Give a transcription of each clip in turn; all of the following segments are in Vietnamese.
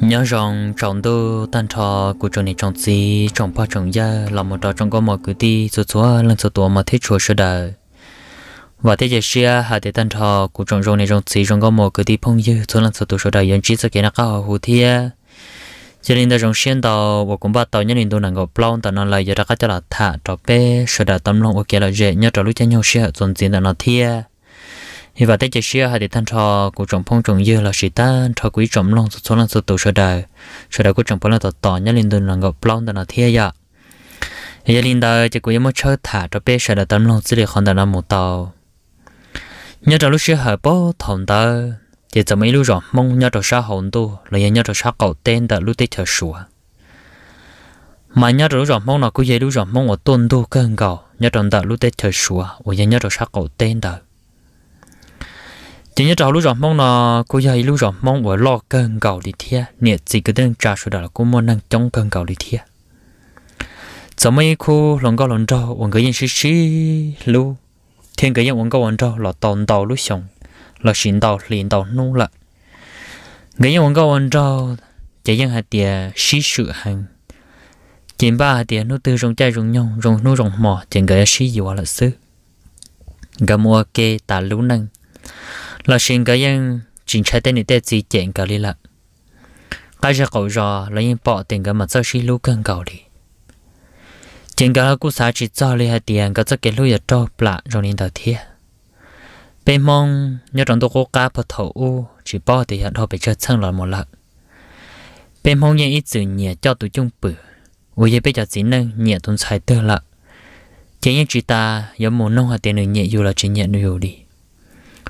nhớ rằng trọng tư tan trò của trọng này trọng gì trọng ba trọng gia là một trò trong có một cử ti số số lần số tuổi mà thích chúa sơ đời và thế giới xia hạ thế tan trò của trọng trọng này trọng gì trong có một cử ti phong dư số lần số tuổi sơ đời dân trí sẽ kể nó cao hồ thia cho nên ta trong xuyên tàu và cũng bắt đầu nhân nên tôi nàng gặp plong tàu nó lại giờ ta có cho là thả trò bé sơ đời tâm lòng ok là dễ nhớ trò lúc chân nhau xia dồn tiền tàu nó thia hi và tất cả xia hay để thanh trò của trồng phong trọng dưa là sự tan trò quý trọng long số lần số tổ số đời số đời của trọng phong là tổ tổ nhá linh đường là ngọc long đó là thiên ya dạ. giờ linh đời chỉ có một chơi thả cho bé sợ đời tâm long chỉ để hoàn là một tàu nhớ trò lúc xia hợp bố thần đời chỉ cho mấy lúc rồi mong nhớ trò sa hồn tu là nhớ trò sa cầu tên đã lúc tích chờ sủa mà nhớ trò lúc rồi mong là cứ vậy lúc rồi mong ở tuần tu cơn cầu nhớ trò đời lúc tích chờ sủa và nhớ trò sa cầu tên đời chỉ nhớ trò lúc mong là cô dạy lúc rồi mong ở lo cơn cầu đi thia nhiệt gì cái tên đó là cô muốn năng chống cơn cầu đi thia giờ cao lòng trâu quần cái gì xí xí lu thiên cái gì quần cao quần trâu là tòn tàu lúc xong là xin tàu liền tàu nu lại cái gì quần cao quần trâu chỉ những hạt tiền sự hàng chỉ ba hạt tiền nó từ rong chai rong nhông rong nu rong mò chỉ cái xí gì là sư gam mua kê tà lú năng là xin cái yên chính trái tên để gì chuyện cái đi là cái giờ cậu rồi là yên bỏ tiền cái mà cho xí lú cần cậu đi chuyện cả cú xã chỉ cho lấy hai tiền cái cho cái lú giờ cho plạ rồi nên đầu tiên bên mong nhớ trong tôi cố gắng bắt đầu u chỉ bỏ thì hiện thôi bị chơi chân là một lần bên mong yên ít chữ nhẹ cho tụi chung bự ui giờ bây giờ chỉ nên nhẹ tuần sai tư lận. chỉ những chị ta giống một nông hoa tiền nhẹ dù là chỉ nhẹ nhiều đi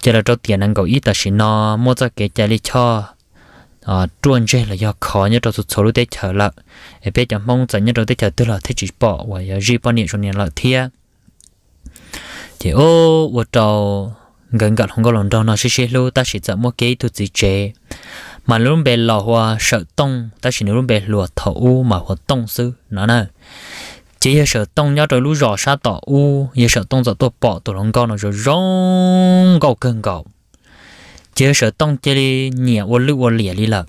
chỉ là cho tiền năng cầu ít ta chỉ nó mua cho cái chạy đi cho à chuẩn chế là do khó nhất trong số lúc đấy chờ là em biết chẳng mong rằng nhất trong đấy chờ tức là thế chỉ bỏ và giờ gì bao nhiêu cho nên là thiệt thì ô vợ trâu gần gần không có lòng đâu nó xí xí luôn ta chỉ chọn mua cái thứ gì chế mà luôn bị lò hoa sợ tông ta chỉ luôn bị lùa thầu u mà hoạt tông sư nó nè chỉ là sợ tông nhau rồi lú rò sa tỏ u giờ sợ tông giờ tôi bỏ tôi không con rồi rong gầu cơn gầu chỉ là sợ tông chỉ đi nhẹ ô lưu ô lìa đi là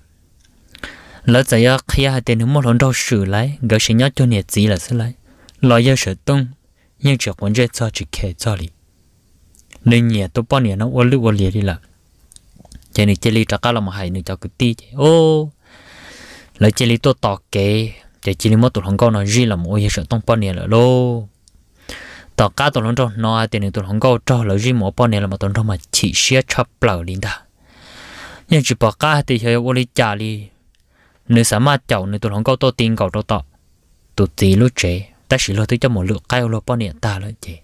lỡ giờ giờ khi hai tên hướng một lần đầu xử lại gỡ sẽ nhớ cho nhẹ gì là sẽ lại lỡ giờ sợ tông nhưng chỉ quan trọng cho chỉ kể cho đi nên nhẹ tôi bỏ nhẹ nó ô lưu ô lìa đi là chỉ này chỉ đi trả cả là một hai nữa cho cái tí ô lỡ chỉ đi tôi tỏ kế chỉ chỉ một tổ Hồng Kông nó duy là một hiện sự tông bao là lô tờ cá tổ Hồng Kông nó ai tiền tổ Hồng Kông cho là duy một bao là một tụi Hồng mà chỉ xia cho bao liền ta nhưng chỉ bỏ cá thì hiểu vô lý trả đi nếu sao mà chậu nếu tổ Hồng Kông tôi tin cầu tôi tọ tổ tí lúc chế ta chỉ lo tới cho một lượng cao lô bao nhiêu ta là chế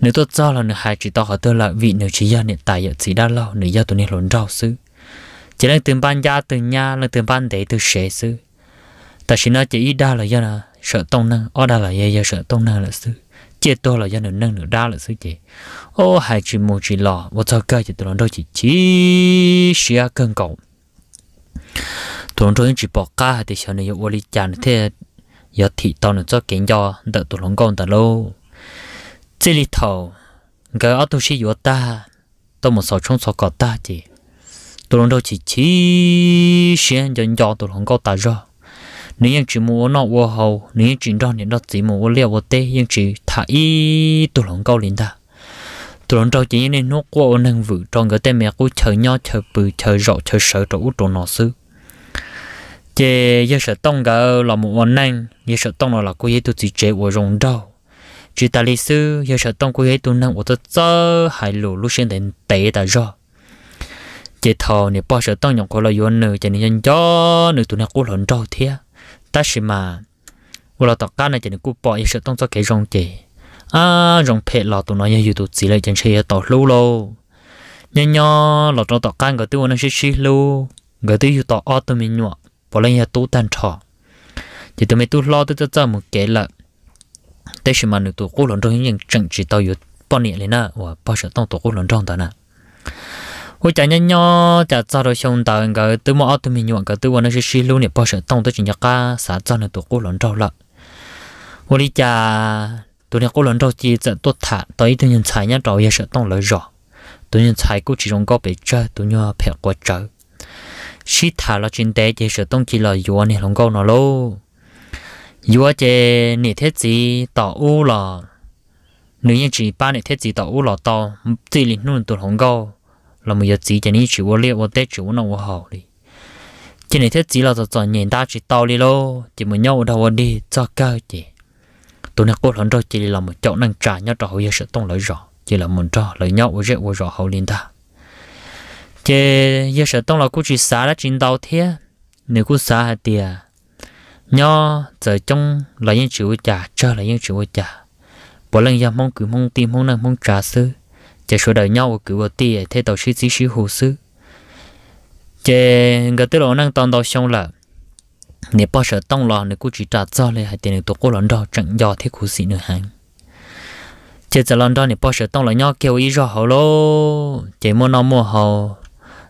nếu tôi cho là nếu hai chỉ tao hỏi tôi là vị nếu chỉ gia hiện tại giờ chỉ đã lâu nếu gia tụi này lớn rau xứ chỉ là từng ban gia từng nhà là từng ban để từ sẻ xứ ta chỉ nói chỉ đa là do là sợ tông năng ở đa là do do sợ tông năng là sư chia to là do nửa năng nửa đa là sư chị ô hai chỉ một chỉ lò một sao cây chỉ tụi đôi chỉ chỉ xia cân cầu Tôi nói chỉ bỏ hai thì sau này vô lý chán thế giờ thì tao nói cho kiến do đỡ tôi nó con ta lâu chỉ lý thầu cái ở tôi chỉ vô ta tôi một số trong số có ta chị tụi nó chỉ chỉ xia cho nhau tôi nó có ta rồi nếu như chỉ mua nó vô hậu nếu như chỉ đó nên đó chỉ mua liệu vô tê nhưng chỉ thả ý tụ lòng câu liền ta tụ lòng trâu chỉ nên nó qua ôn hàng vự trong cái tên mẹ cũng chờ nhau chờ bự chờ rọ chờ sợ trụ tụ nó sư chế giờ sợ tông gỡ là một ôn năng giờ sợ tông là cô ấy tụ chỉ chế vô rồng đâu chỉ ta lý sư giờ sợ tông cô ấy tụ năng vô tớ chớ hải lũ lúc sinh đến tệ ta rồi chế thò nếu bao sợ tông nhộng cô là yến nữ chế nên cho nữ tụ năng cô lòng trâu thiệt ta chỉ mà vừa là tọt cá này chỉ nên cúp bỏ ý sợ tông cho cái rong chè à rong phe lọ tụi nó như tụi chỉ lại chân chơi tọt lâu lâu nhớ nhớ lọ trong tọt cá người tiêu nó xí xí lâu người tiêu tọt ở tụi mình nhọ bỏ lên nhà tụ tan trọ. chỉ tụi mình tụ lo tụi cho cho một cái là ta chỉ mà nữa tụi cố lần trong những trận chỉ tao yếu bao nhiêu lên nè và bao giờ tông tụi cố lần trong đó nè 我讲人家在找到兄弟个，对么奥特曼用个，对我那是十六年不是当的人家啥赚了多过轮着了。我的家多年过轮着几只多塔，到一天人才人找也是当了热，多年才过其中个被折，多年骗过折。是塔了真得也是当起了有你龙高那喽，有这你贴子到乌了，女人只把你贴子到乌了到，这里弄多龙高。là một giờ chỉ cho nên chỉ vô liệt vô tết chỉ vô nó vô hậu đi chỉ này thiết chỉ là do chọn nhìn ta chỉ tao đi lô chỉ mình nhau đầu đi cho cơ chỉ tôi nói cố lớn rồi chỉ là một chỗ năng trả nhau cho hậu giờ sự tông lời rõ chỉ là muốn trò lời nhau vô rễ vô rõ hậu liên ta chỉ giờ sự tông là cô chỉ xả đã chính đầu thế nếu cô xả hạt tiền nhau giờ trong là những chữ vô trả cho là những chữ vô trả bỏ lần giờ mong cứ mong tìm mong năng mong trả sư chỉ số đời nhau cứ vào tiền thế tàu sĩ sĩ sĩ hồ sư chỉ người tức là năng toàn tàu xong là nếu bao giờ tông lò nếu cứ chỉ trả cho lên hay tiền tụi cô lần đó chẳng do thế khu sĩ nữa hàng chỉ giờ lần đó nếu bao giờ tông lò nhau kêu ý rõ hồ lô chỉ muốn nó mua hồ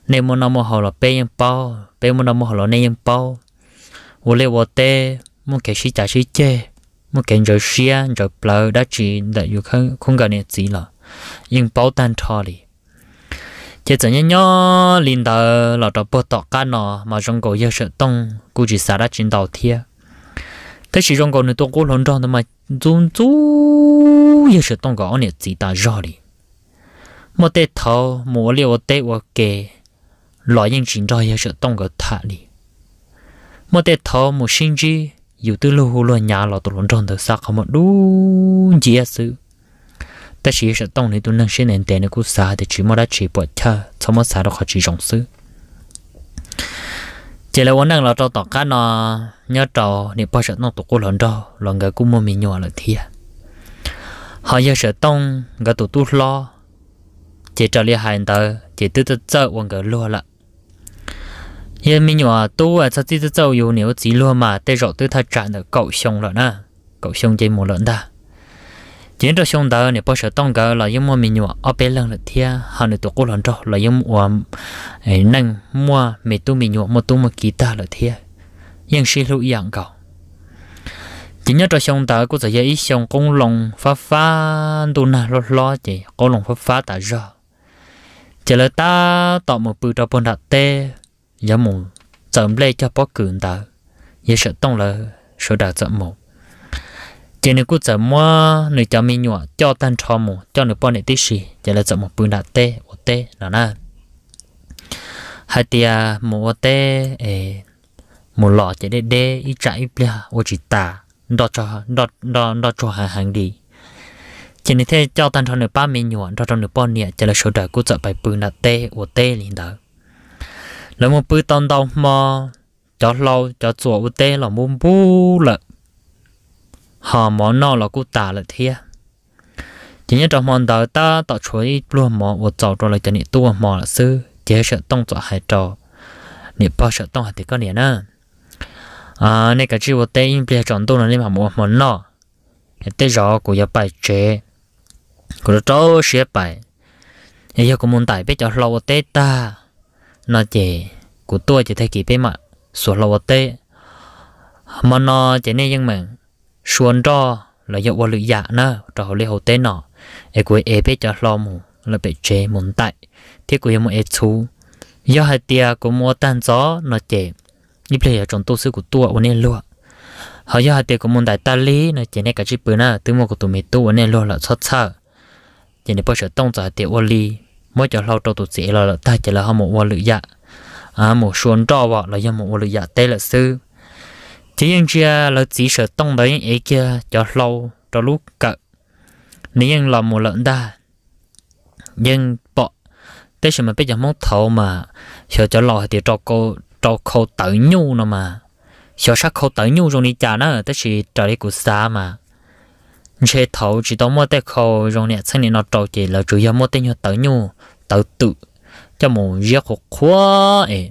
nếu muốn nó mua hồ là bê em bao bê muốn nó mua hồ là nên em bao vô lê vô tê mua kể sĩ trả sĩ chê mua kể rồi xia rồi bờ đã chỉ đã yêu không không gần này gì là nhưng bảo tan cho đi chỉ chỉ nhớ linh đạo là cho bộ tọt cá nó mà trong cổ yêu sự tông cũng chỉ xả ra trên đầu thia thế chỉ trong cổ này tôi cũng lớn trong mà dùng chú yêu sợ tông cổ ấy chỉ ta rõ đi một tết thầu mùa liều tết một cái, loại những chính đó yêu sự tông cổ thả đi một tết thầu một sinh chi dù từ lâu luôn nhà là tôi lớn trong sao không một đủ gì sự ta chỉ sợ tông này tôi nâng xin nền tiền của xa thì chỉ mua đã chỉ bỏ thơ sau mua xa đó chỉ rộng sư chỉ là vấn năng là cho tỏ cá nó nhớ trò nên bao sợ nó tụ cô lần đó là người cũng mua mình nhỏ thiệt họ giờ sợ tông người tụ tụ lo chỉ cho liên hành tờ chỉ tự tự sợ quăng người lo là giờ mình nhỏ tu à sao tự tự sợ nhiều nếu chỉ lo mà để rồi tự thay trả được cậu xong rồi nè cậu xong chỉ một lần ta chiến đấu xong đó nè bao giờ tông gỡ là những mua mình nhua ở bên lần là thia họ nè tụ cố lần đó là những mua năng mua mẹ tu mình nhua mua tu mua kỳ ta là thia nhưng sự lưu dạng cầu chính nhất trong xong đó cũng sẽ dễ xong công lòng phá phá tu na lo lo chỉ công lòng phá phá tại giờ chỉ là ta tạo một bự cho bọn đặt tê giống một chậm lấy cho bao cường đó dễ sợ tông là sợ đạt chậm một chỉ nếu cứ chậm mua nếu cho mình nhọ cho tan cho mù cho nếu bọn này tí xì chỉ là chậm một bữa đã tê ô tê nào nè hai tia mù ô tê ê mù lọ chỉ để để ít trái ít bia ô chỉ ta đo cho đo đo đo cho hàng hàng đi chỉ nếu thế cho tan cho nếu ba mình nhọ cho cho nếu bọn này chỉ là số đời cứ chậm bài bữa đã tê ô tê liền đó là một bữa tan đâu mà cho lâu cho chùa ô tê là muốn bu lợ họ mỏ nó là cú tả là thế chỉ nhớ trong mòn đầu ta tạo chuối luôn mỏ và tạo ra là cho những tua mỏ là sư chế sợ tông cho hai trò những bao sợ tông hai thì có liền à? à này cái chữ của tây bia chọn tu là nên mà mỏ mỏ nó tây rõ của giờ bài chế của nó trâu xé bài giờ của môn tài biết cho lâu tây ta nó chỉ của tôi chỉ thấy kỳ biết mà sủa lâu tây mà nó chỉ nên nhưng mà xuống cho là dụ vào lựa dạ nè cho lấy hồ tên nọ ai cuối ai biết cho lo mù là bị chế muốn tại thiết cuối một ai chú do hai tia của mua tan gió nó chế như bây giờ chúng tôi sư của tua ở nên luôn họ do hai tia của môn đại ta lý nó chế này cả chip bữa nè từ một của tụi mình tu ở nên luôn là xuất sắc chế này bây giờ tông giải tia ô ly mỗi cho lâu trong tụi sẽ là ta chỉ là họ một vào lựa dạ à một xuống cho vợ là do một vào lựa dạ tê là sư chỉ những chia là chỉ sợ tông đấy ấy kia cho lâu cho lúc cỡ nếu những là một lần đa nhưng bỏ thế sao mà bây giờ mong thầu mà sợ cho lò thì cho cô cho cô tự nhu nó mà sợ sắc cô tự nhu rồi đi trả nó thế thì trở đi của xa mà chế thầu chỉ tao mua tay khâu rồi nè sang nè nó trâu chỉ là chủ yếu mua tay nhu tự nhu tự tự cho một giấc khóa ấy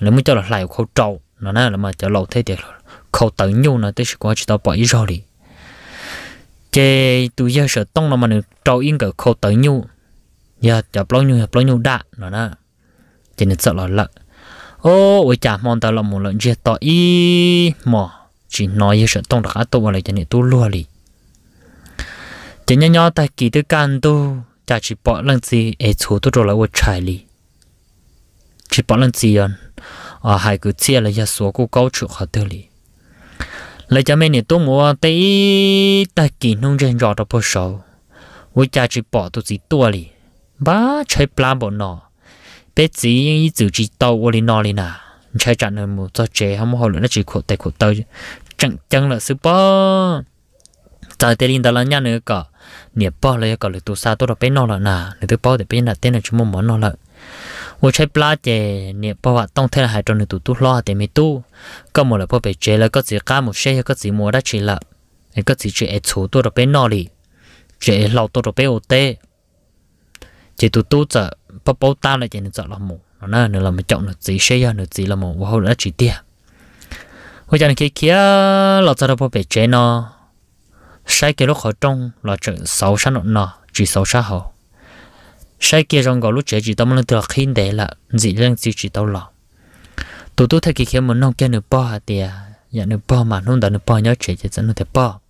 nếu muốn cho là lại khâu trâu nó nói là mà cho lâu thế thiệt khẩu tử nhu nó tới sự quá chỉ tao bỏ ý rồi đi chế tụi giờ sợ tông nó mà được trâu yên cả khẩu tử nhu giờ chập lo nhu chập lo nhu đã nó đó, chế nên sợ là lợ ô ôi chả mong tao là một lần chế tao ý mò chỉ nói giờ sợ tông được á tụ vào lại chế nên tụ luôn đi chế nhau nhau ta kỳ tới can tu chả chỉ bỏ lần gì ấy chú tụ rồi là quay trái đi chỉ bỏ lần gì à hai cứ chia là giờ số cô câu chuyện họ tới đi lại cho mình tôi mua tới ta kỳ nông dân rõ đó bao số với cha chỉ bỏ tôi chỉ tua đi ba chơi plan bộ nọ bé chỉ tự chỉ tàu ở đi nọ đi nà chơi trận này một cho trẻ không học nữa chỉ khổ tay khổ tàu chẳng chẳng là sư bỏ tại tây linh đó là nhà nữa cả nè bỏ lấy cả lấy tôi xa tôi đã bé nọ là nà nè tôi bỏ để bé nà tên là chúng mình món nọ là 我ใช้ปลาเจเนี่ยเพราะว่าต้องเท่าไหร่จนถึงตุ้ล้อแต่ไม่ตู้ก็หมดเลยพอไปเจแล้วก็สีก้าหมดเช่ก็สีมัวได้ชีละไอ้ก็สีเจไอ้โฉตัวเราเป็นนอรีเจเราตัวเราเป็นโอเต้เจตุ้ตู้จะปะปูตาเลยเจเนี่ยจะละหมูนั่นเนี่ยเราไม่จบเนี่ยสีเช่ยเนี่ยสีละหมูว่าเขาได้ชีเดียว่าจะเนี่ยเขี้ยเราจะเราพอไปเจเนาะใช้เกลือขอจงเราจะสาวชั้นเนาะจีสาวชั้นเขา sai kia rong gọi lúc trẻ chỉ tao muốn được khinh để là dị lên chỉ chỉ tao lọ tụi tôi thấy khi muốn nông kia nửa bò hả tiề nhà nửa bò mà nông đã nửa bò nhớ trẻ chỉ dẫn nửa bò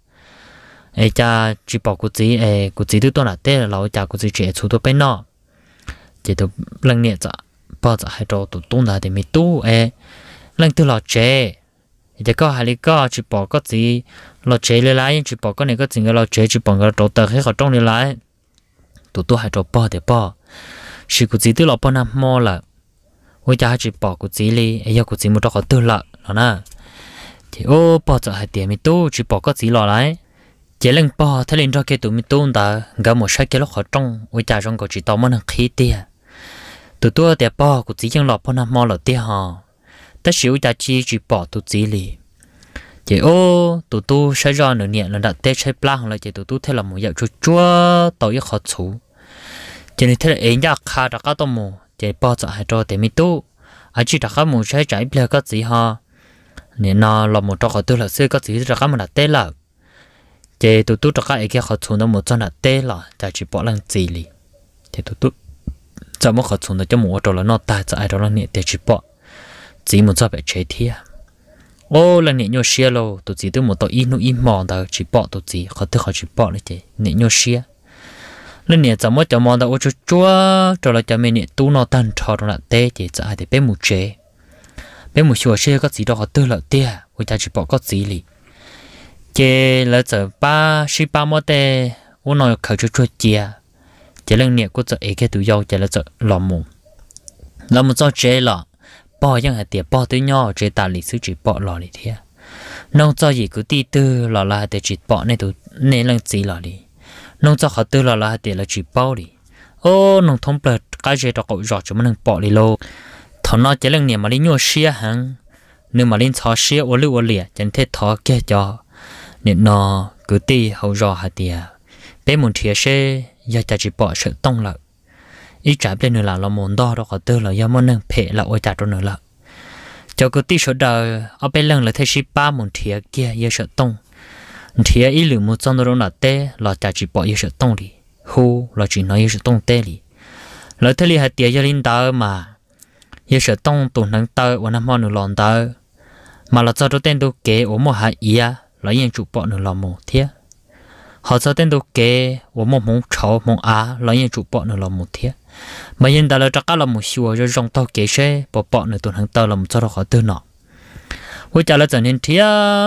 ai cha chỉ bỏ cụ chỉ ai cụ chỉ tôi tôi là tê là cha cụ chỉ trẻ chú tôi bên nọ chỉ tôi lần nè cha bò cha hai trò tụi tôi là để mi tu ai lần tôi là trẻ chỉ có hai lý có chỉ bỏ có gì lo trẻ lên lại chỉ bỏ có này có gì người lo trẻ chỉ bỏ cái đầu tư hay họ trong lên lại tụi tôi hay cho bò để bỏ chỉ cụ chỉ tôi là bỏ năm mò là với cha chỉ bò cụ chỉ đi ai giờ cụ chỉ muốn cho họ tự lợ nó nè thì ô bò cho hai tiền mi tu chỉ bò có chỉ lọ lại chỉ lên bò thế lên cho cái tụi mình tu đã gặp một sai cái lúc họ trong với cha trong có chỉ tao muốn khí tiền tụi tôi để bò cụ chỉ chẳng lọ bò nằm mò là tiền ha, tất xíu cha chỉ chỉ bò tụi chỉ đi chị ô tụ tu sẽ do nửa nhẹ là đặt tê sẽ pla hoặc là chị tụ tu thế là một dạo chua chua tàu yêu khó chú chị này thế là ấy nhạc khá đặc cá tôm mù chị bỏ sợ hai trò tiền mi tu à chị đặc cá mù sẽ chạy pla các gì ha nên nó là một trò khó tu là xưa các gì đặc cá mà đặt tê là chị tụ tu đặc cá ấy kia khó chú nó một trong đặt tê là tại chỉ bỏ lần gì li chị tụ tu cho một khó chú nó cho một trò là nó ta cho ai đó là nhẹ tết chỉ bỏ chỉ một cho bé chế thiệt ô là nè nhau xia lo tụi chị tôi một tội ít nỗi im mòn đó chỉ bỏ tụi chỉ khó thức khó chỉ bỏ đấy chứ nè nhau xia nên nè chấm mất chấm mòn đó ô chúa chúa cho là chấm nè tu nó tan trò nó là tê chị chả ai để bé mù chế bé mù xua xia có gì đó họ thức là tê với ta chỉ bỏ có gì lì chị là chở ba sáu ba mươi tê ô nói khẩu chúa chúa chia chị lần nè cô chở ấy cái tuổi dâu chị là chở lò mù lò mù cho chế lọ bỏ những hạt tiền bỏ tới nhỏ chế tạo lịch sử chỉ bỏ lò đi thế nông cho gì cứ ti tư lò là hạt tiền chỉ bỏ này tụ này lần gì lò đi nông cho họ tư lò là hạt tiền là chỉ bỏ đi ô nông thông bờ cái gì đó cậu rõ cho mình bỏ đi lô thọ nó chỉ lần này mà linh nhua xia hàng nếu mà linh thọ xia ô lưu ô lìa chân thế thọ kia cho nên nó cứ ti hậu rõ hạt tiền bé muốn thiệt xe giờ chỉ bỏ sự tông lợi ít chạp bên nữa là nó muốn đo đó có tư là do món nâng phê là ôi chả trong nữa là cho cái tí số đời ở bên lần là thấy ship ba một thiệt kia yêu sợ tông thìa ít lượng một trăm đô là tê là chả chỉ bỏ yêu sợ tông đi hú là chỉ nói yêu sợ tông tê đi lời thế li hạt tiệt cho linh tơ mà yêu sợ tông tụ năng tơ và năm món nữa lòn tơ mà là cho đôi tên đôi kế ôm một hạt ý à là yên chủ bỏ nữa là một thiệt họ cho tên đồ kê và một món cháo món á là những chủ bọn là một thiết mà hiện tại là chắc là một số rồi trong tàu kế xe bỏ bọn là tuần hàng tàu là một cho khó tư nọ với trả là chẳng nên thiết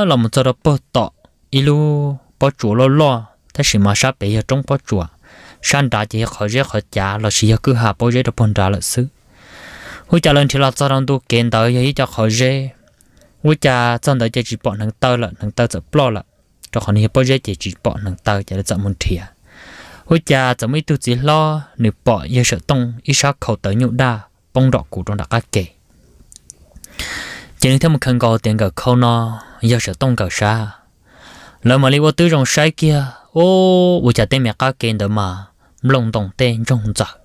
là một cho đó bỏ tọ lù bỏ chủ lo lo thế sự mà sao bây giờ trong bỏ chủ sang đã chỉ họ rất họ trả là sự cứ hạ bỏ rất là bọn trả là xứ với trả lên thì là cho rằng tôi kiện tới vậy cho họ rất với trả trong đó chỉ bọn hàng tàu là hàng tàu sẽ bỏ là cho họ nên bao chỉ chỉ bỏ nặng tay cho là chọn muốn thiệt hồi cha chọn mới tu chỉ lo nếu bỏ giờ sợ tông ít sao khẩu tới nhụ đa bông đỏ cụ trong đặc cá kể, chỉ nên theo một khăn gò tiền gờ khâu nó giờ sợ tông gờ sa, lỡ mà liệu tôi trong sai kia ô hồi cha tên mẹ cá kề đó mà lông đồng tên trong giặc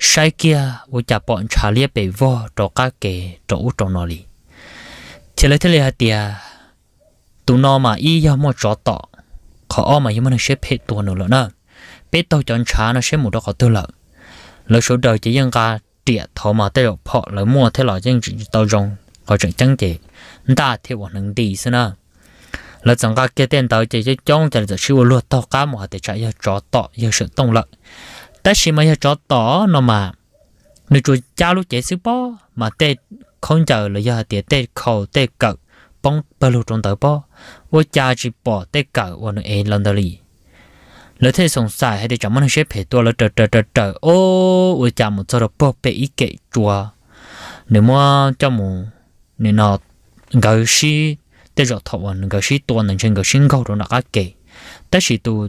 sai kia hồi cha bọn trả lia bị vò trò cá kề chỗ trong nó đi, chỉ lấy thế là tiệt tụ nó mà y do mua chó tọ khó o mà yếm nó xếp hết tụ nó lợn nè bé tàu chọn chá nó xếp một đó khó tư lận. lỡ số đời chỉ dân ca địa thọ mà tiêu phọ lỡ mua thế lọ dân chỉ tàu rong có chẳng chẳng chỉ ta theo bọn nâng đi xí nè lỡ chẳng ca kia tên tàu chỉ chỉ chọn chỉ là siêu luôn tàu cá mà để chạy chó tọ giờ sự tông lợn ta chỉ mà chó tọ nó mà nếu chú cha lúc chế sư bó mà tê không chờ là giờ tiệt tê khâu tê cật bóng bờ lù trong tờ bó vô cha chỉ bỏ tê cỡ vô nó ế lần tờ lì lỡ thế sống xài hay để chọn món xếp hệ tua lỡ trở trở trở trở ô vô cha một chỗ đó bó bê ý kệ chùa nếu mà cho mù nếu nó gỡ xí tê rõ thọ vô gỡ xí tua nâng chân gỡ xí ngâu rồi nó cá kệ tất xí tu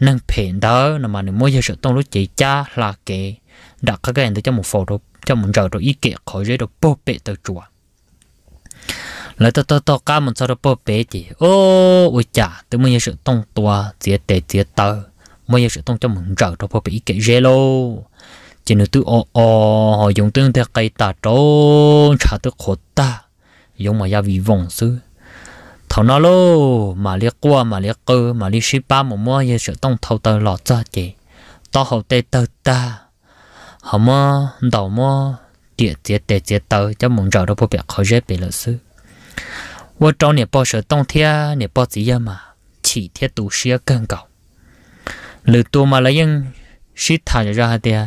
nâng phèn đó là mà nếu mua giờ sợ tông lúc chỉ cha là kệ đặt các cái anh cho một phổ đó cho một trở rồi ý kệ khỏi dưới đó bó bê tờ chùa 来到到到家门朝着宝贝的哦，我家都没有是动多，接得接到，没有是动着门找着宝贝给热喽。chỉ nữa tôi ô ôi cha tua cho cái gì ô dùng tôi để cây ta trốn, trả tôi khổ ta dùng mà ya vì vong sư thầu nó lô mà liệt qua mà liệt cơ mà liệt sĩ ba mà mua giờ sẽ tông thầu tờ lọt ra chị to hậu tê tờ ta họ mua đầu mua tiệt tiệt tê tiệt tờ cho mong chờ đó bộ bẹt khó dễ bị lợi sư 我找你报社当天你报纸嘛，起天都是要更高。lữ tu mà lấy những shit thả ra hạt địa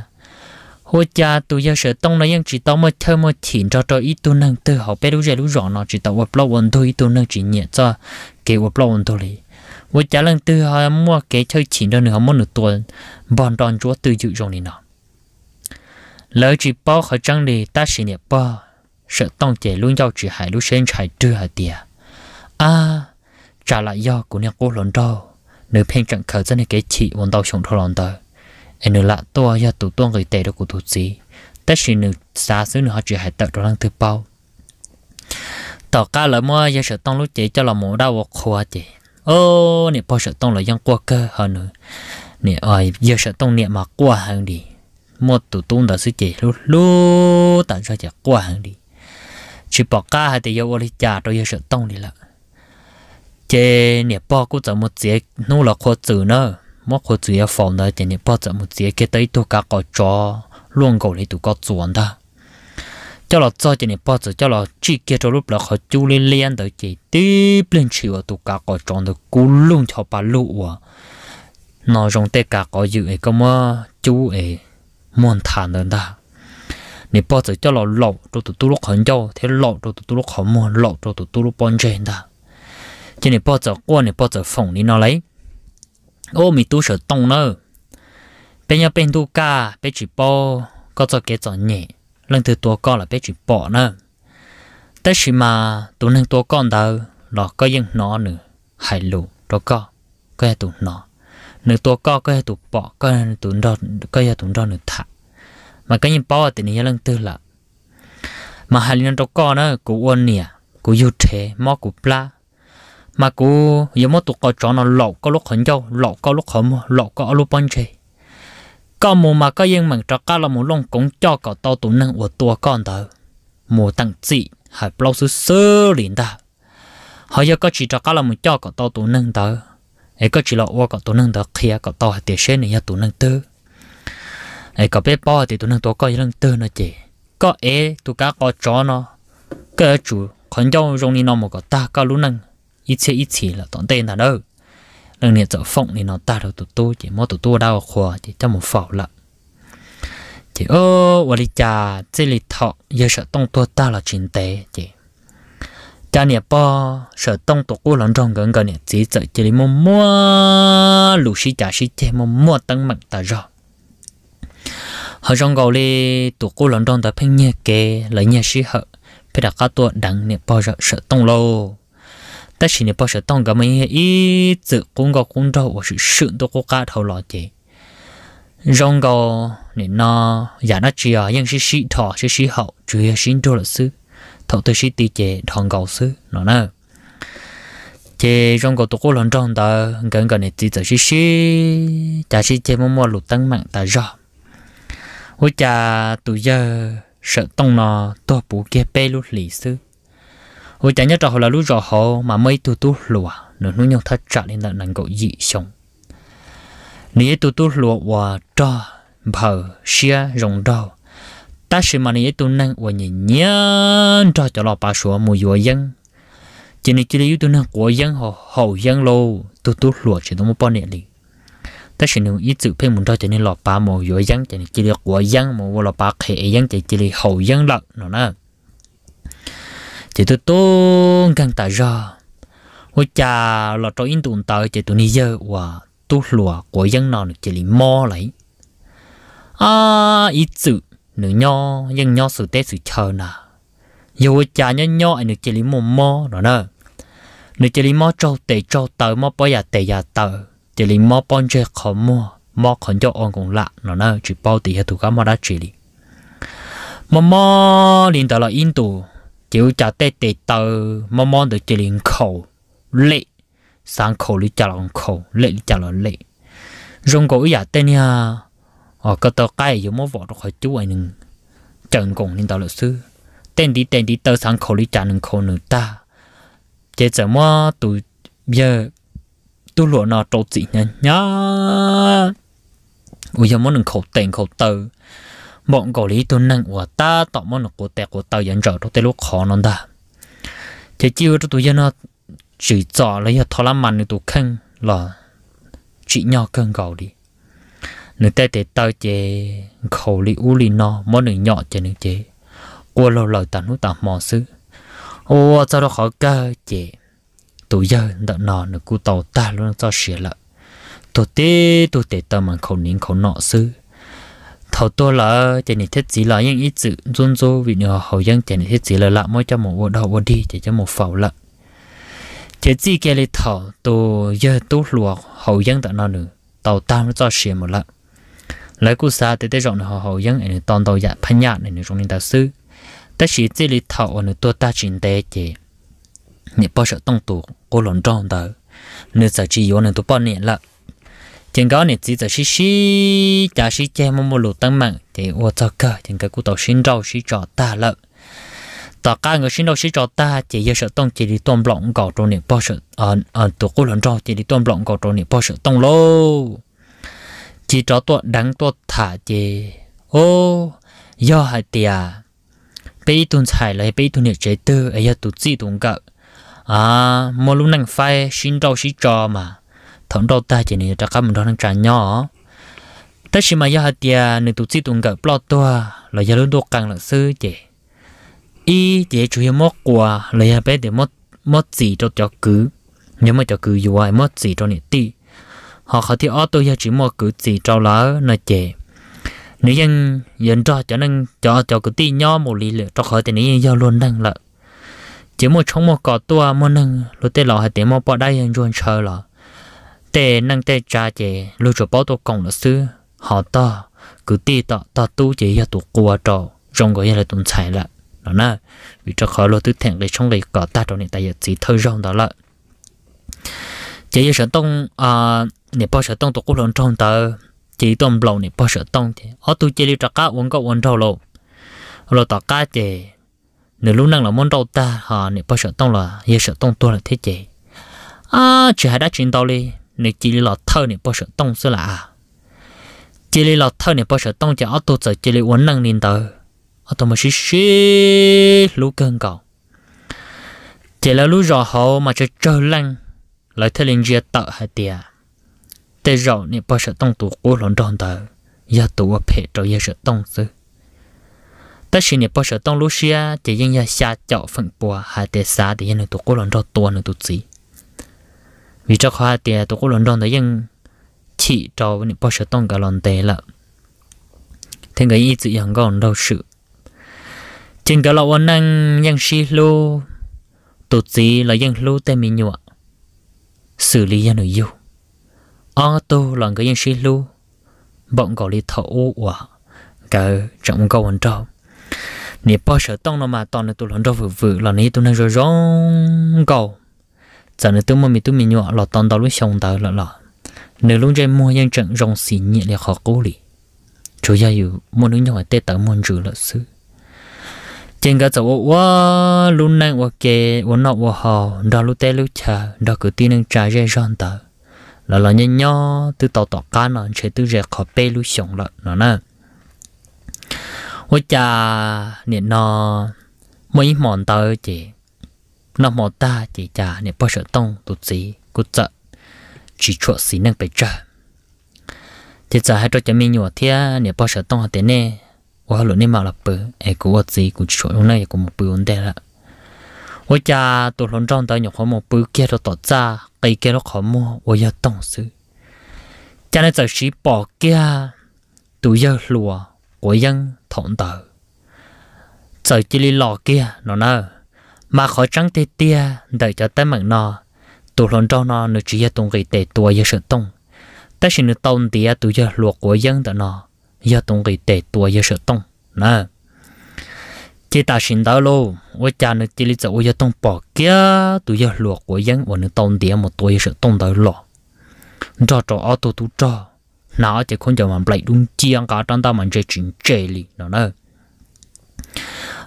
hỗ trợ yêu sở tông lấy những chỉ tao mà thơ mà chỉnh cho cho ít tu năng tự học bé đủ rồi đủ rõ nó chỉ tao vấp lâu ổn thôi ít tu năng chỉ nhẹ cho kế vấp lâu ổn thôi hỗ trợ lần tự họ mua kế chơi chỉnh cho nửa một nửa tuần bọn đòn chúa tự dự rồi nè nó lỡ chỉ bao khởi trang đi ta sẽ nhẹ bao sợ tông chế luôn giao chỉ hại lũ sinh chạy đưa hả à trả lại do của nhà cô lớn đâu nếu phen trận khởi dân cái chị muốn đau sống thô lớn tới em nữ lạ to giờ tụ tuôn người tệ đó của tụ sĩ tất nhiên nữ xa xứ nữ họ chỉ hại tập đó đang thứ bao tàu ca lời mua giờ sợ tông lúc chế cho là mổ đau hoặc khóa chế ô nè bao sợ tông là dân qua cơ hơn nữa nè ơi giờ sợ tông nè mà qua hơn đi một tụ tuôn đó sư chế lú lú, tại sao chả qua hơn đi chỉ bỏ cả hai thì yêu đi trả rồi yêu sợ tông đi là chế nè bỏ cũng chẳng một chế nô là khó chịu nữa mất khó phải phòng nữa chế nè bỏ chẳng một chế cái tới tôi cả có cho luôn cầu này tụi có chuẩn đó cho là cho chế nè bỏ chữ cho là chỉ kia cho lúc là khó chú lên lên tới chế tiếp lên chịu tụi cả có chọn được cú luôn cho bà lụ à nó rong tê cả có dự ấy mà chú ấy muốn thản đó 你包着叫了老都都都了很久，他老都都都了很么，老都都都了半天的。今你包着过，你包着缝你哪来？ô mi tu sợ tông nơ bên nhà bên tu ca bên chỉ bỏ có cho cái cho nhẹ lần thứ tua con là bên chỉ bỏ nơ tất chỉ mà tu nên tua con đâu nó có những nó nữa hài lụ đó có có hệ tụ nó nữa tua con có hệ tụ bỏ có hệ đó có hệ tụ đó nữa thả mà cái nhìn bao thì này lăng tư là mà hà linh đó con nó cú ôn nè cú yêu thế mò cú pla mà cú giờ mốt tụ có chọn nó lẩu có lúc hận nhau lẩu có lúc hận lẩu có lúc bắn chơi có mù mà có yên mình cho cá là một lông cũng cho cậu tao tụ năng của tua con đó mù tăng chị hãy bao số sơ liền đó họ giờ có chỉ cho cá là một cho cậu tao tụ năng đó ấy có chỉ là qua cậu tụ năng đó kia cậu tao hãy tiền xe này tụ năng tư ai có bé thì tụi nó tụi coi lần tư nó chị có é tụi cá có chó nó cái chủ còn nhau rong đi nó một cái ta cá luôn năng ít chế ít chế là tận tên là đâu lần này chợ phong thì nó ta được tụi tôi chỉ mỗi tụi tôi đau khổ chỉ cho một phẩu lận chị ô và đi cha chỉ lì thọ giờ sợ tông tôi ta là chuyện tệ chị cha nè po sợ tông tôi cô lần trong gần gần nè chỉ chỉ mua mua lù xí cha xí chè mua tăng mạnh ta rồi họ trong gầu lê tụ cô lần trong đã phênh nhẹ kề lấy nhẹ sĩ họ phải đặt các tụ đặng nè bao giờ sợ tông lâu ta chỉ nè bao giờ tông cái mấy ý tự cũng có cũng đâu và sự sự tụ cô cả thâu lọ chế trong gầu nè nó giả nó chỉ ở những sĩ sĩ thọ sĩ sĩ hậu chỉ sĩ đô là sư thọ từ sĩ tì chế thằng gầu sư nó nè chế trong cổ tục lần trong ta gần gần này chỉ tới sĩ sĩ, chả sĩ chế mua mua lụt tăng mạng ta rõ hồi cha tụ giờ sợ tông nó to bù kia bê lút lì sư hồi cha nhớ trò là lú trò hồ mà mấy tụ tụ lùa nó nuôi nhau thật trả nên là nàng cậu dị sống nếu tụ tụ lùa và trò bờ xia rồng đầu ta sẽ mà nếu tụ năng và nhìn nhớ trò cho lọ bà sủa mùi dùa dân chỉ nên chỉ lấy tụ năng của dân hồ hậu dân lô tụ tụ lùa chỉ tụ một bao nẹt liền ta chỉ nếu ít chữ phim muốn thôi cho nên lọp ba mồ yếu dân cho nên chỉ được của dân mồ lọ ba khẽ dân chỉ chỉ được hậu dân lợn nó nè chỉ tôi tôn gần tại ra hồi cha lọt cho in tụng tới chỉ tôi đi giờ và tu lùa của dân được chỉ là mò lấy à ít chữ nữ nho dân nho sự tết sự chờ nà giờ hồi cha nho nho anh được chỉ là mồm mò nó nè nữ chỉ là mò trâu tệ trâu tờ mò bỏ ya tệ ya tờ chỉ là mò bón chơi khó mua mò còn cho ông cũng lạ nó nó chỉ bao tiền tụ cá mò đã chỉ đi mò mò liền đó là in tụ chịu trả tê tê tờ mò mò được chỉ liền khẩu lệ sang khẩu lý trả lòng khẩu lệ lý trả lòng lệ rong cổ giả tên nha ở cái tờ cái giống mò vỏ được khỏi chú anh nưng trần cũng liền đó là sư tên đi tên đi tờ sang khẩu lý trả lòng khẩu nữa ta chỉ giờ mò tụ giờ tu lụa nó trâu chỉ nhá nhá ui giờ món khẩu tiền khẩu tờ bọn cổ lý tu năng của ta tọt món của tè của tàu dẫn trở trong tê lúc khó nó ta thế chiêu cho tụi nó chỉ cho lấy thọ lắm mạnh tụi khăn là chị nhò cơn cầu đi nữ tê tê tờ chế khẩu lý u lý nó món nữ nhỏ chế nữ chế, qua lâu lời tàn hút tàn mò sư ô cho nó khó cơ chế tụ giờ đợt nọ nó cú tàu ta luôn cho xỉa lợ tụ tê tụ tê tao mà khẩu nín khẩu nọ sư thầu tôi là chỉ nên thiết chỉ là những ít chữ run rô vì nữa hậu dân chỉ nên thiết chỉ là lạ mỗi cho một bộ đầu đi chỉ cho một phẩu lợ chỉ chỉ cái này thầu tôi giờ tôi luộc hậu dân đợt nọ nữa tàu ta nó cho xỉa một lợ lấy cú sa tới tới rộng nó hầu dân này toàn tàu dạ phanh nhạt này nó trong nên ta sư ta chỉ chỉ lấy thầu nó tôi ta chỉ để chỉ nè bao sợ tông tù cô lòn tròn tờ nè giờ chỉ yếu nè tụ bao nè là có nè giờ xí xí chả xí che mông mông lù tăng mạng thì ô cho cơ chẳng cái cụ tàu xin rau xí trò ta lợ tao cá người xin rau xí trò ta chỉ yếu sợ tông chỉ đi tôm lỏng gò tròn nè bao sợ ờ ờ tụ cô lòn tròn chỉ đi tôm lỏng gò tròn nè bao sợ tông lô chỉ trò tuột đắng tôi thả chỉ ô do hai tia bây tuần xài lại bây tuần nè chế tư ấy giờ tụ chỉ tuần gặp à mua lúc nang phai xin đâu xí cho mà thằng đâu ta chỉ nên cho các mình đang trả nhỏ tất nhiên mà giờ hạt tiền nên tổ chức tụng gặp lo tua là giờ luôn đồ càng là sư chị ý chị chủ yếu mất quà là giờ bé để mất mất gì cho cho cứ nếu mà cho cứ dù ai mất gì cho nè ti họ khó thì ở tôi giờ chỉ mua cứ gì cho lỡ là chị nếu như dân cho cho nên cho cho cứ ti nhỏ một lý lệ cho khỏi thì nếu giờ luôn đang là chỉ một trong một cỏ tua một nâng lúc tê lò hay tê một bỏ đây anh ruộng chờ lò tê nâng tê cha chị lúc chỗ bao tôi còng là sư họ to cứ tê tọ tọ tu chỉ ya tụ cua trò rong gọi là tụng chạy lại nó nè vì cho khỏi lô tư thẹn để trong lấy cỏ ta trong này tại giờ chỉ thơ rong đó là chỉ giờ sở tông à nè bao sở tông tụ cũng lộn trong tờ chỉ tông lâu nè bao sở tông thì họ tu chỉ lưu trắc cá uống có uống trâu lộ lộ tọ cá chị nếu lúc năng là muốn đầu ta họ nếu bao sợ tông là ye sợ tông tôi là thế chế à chỉ hai đã chuyện tao đi nếu chỉ là thơ nếu bao sợ tông sẽ là à? chỉ là thơ nếu bao sợ tông chỉ ở tôi sợ chỉ là uốn năng nên tờ ở tôi mà xí xí lú cơn cầu chỉ là lú rõ hậu mà chỉ trơ lăng lại thế linh chia tợ hai tia tê rồi nếu bao sợ tông tụ cố lộn đòn tờ giờ tụ phải phe trâu ye sợ tông xứ tất nhiên nhà sở tông lúc xưa chỉ riêng nhà xa chọn phân bò hay để xa thì những tổ cô lần đầu to, được tổ gì vì cho khoa tệ tổ cô lần đó đấy riêng chỉ cho những đề sở tông cái lần tệ là thế cái ý tự hàng còn đâu sự trên cái lọ năng riêng xí lô tụi gì là những lô tên mình nhọ xử lý riêng nội yêu ô tô là cái những xí lô bọn có đi thầu ủa cái trọng cầu anh trọng nó nó nó mà là là là rong rong đó luôn rồi, muốn muốn chơi chủ sư. 你不是动了嘛？动了都轮着服服，了你都能说容够，咱那都没没都没鸟，了当到路想到了了，你路在莫认真容易你的好鼓励，主要有莫能鸟得到莫住了事。trên cái chỗ wa luôn nang wa kê wa nọ wa hò đó lúc té lúc cha đó cứ tin nang trái ra rong tờ là là nhớ nhớ từ tàu tàu cá nó chơi từ rẻ khó bê lúc sống lợn nó nè วจาจเนี่ยนอมีหมอนเตอจีนอหมอตาจีจ่าเนี่ยพราะฉะต้องตุดสีกุจจีชั่วสีนั่งไปจ้าที่จะให้เราจะมีหนวดเทียเนี่ยพราะฉะต้องเตเน่ว่าหลุดนี่มาละเปอรไอ้กูวัดสีกุจชั่วตรงนั้นอย่ากูมุดปืนได้ละวจาจตัวหลงจังเตอหนวดขโมยปนเกี่ยวต่อจ้าไอ้เกี่ยวขโมดว่าอย่าต้องซื้อจะในใจะสีปอกเกี่ยวตัวยาหลัวกวยัง thổn tờ giờ chỉ lì lò kia nó nơ mà khỏi trắng tê tia đợi cho tới mặn nó tụ lon trâu nó nó chỉ là tung cái tê tua giờ sợ tung ta xin nó tông tia tụ giờ luộc của dân đó nó giờ tung cái tê tua giờ sợ tung nè chỉ ta xin đó lô với cha nó chỉ lì dậu giờ tung bỏ kia tụ giờ luộc của dân và nó tông tia một tuổi sợ tung đó lọ cho trò ô tô tụ trò nó chỉ không cho mình lấy đúng chiang cả trong ta mình chơi chuyện chơi lì nó nè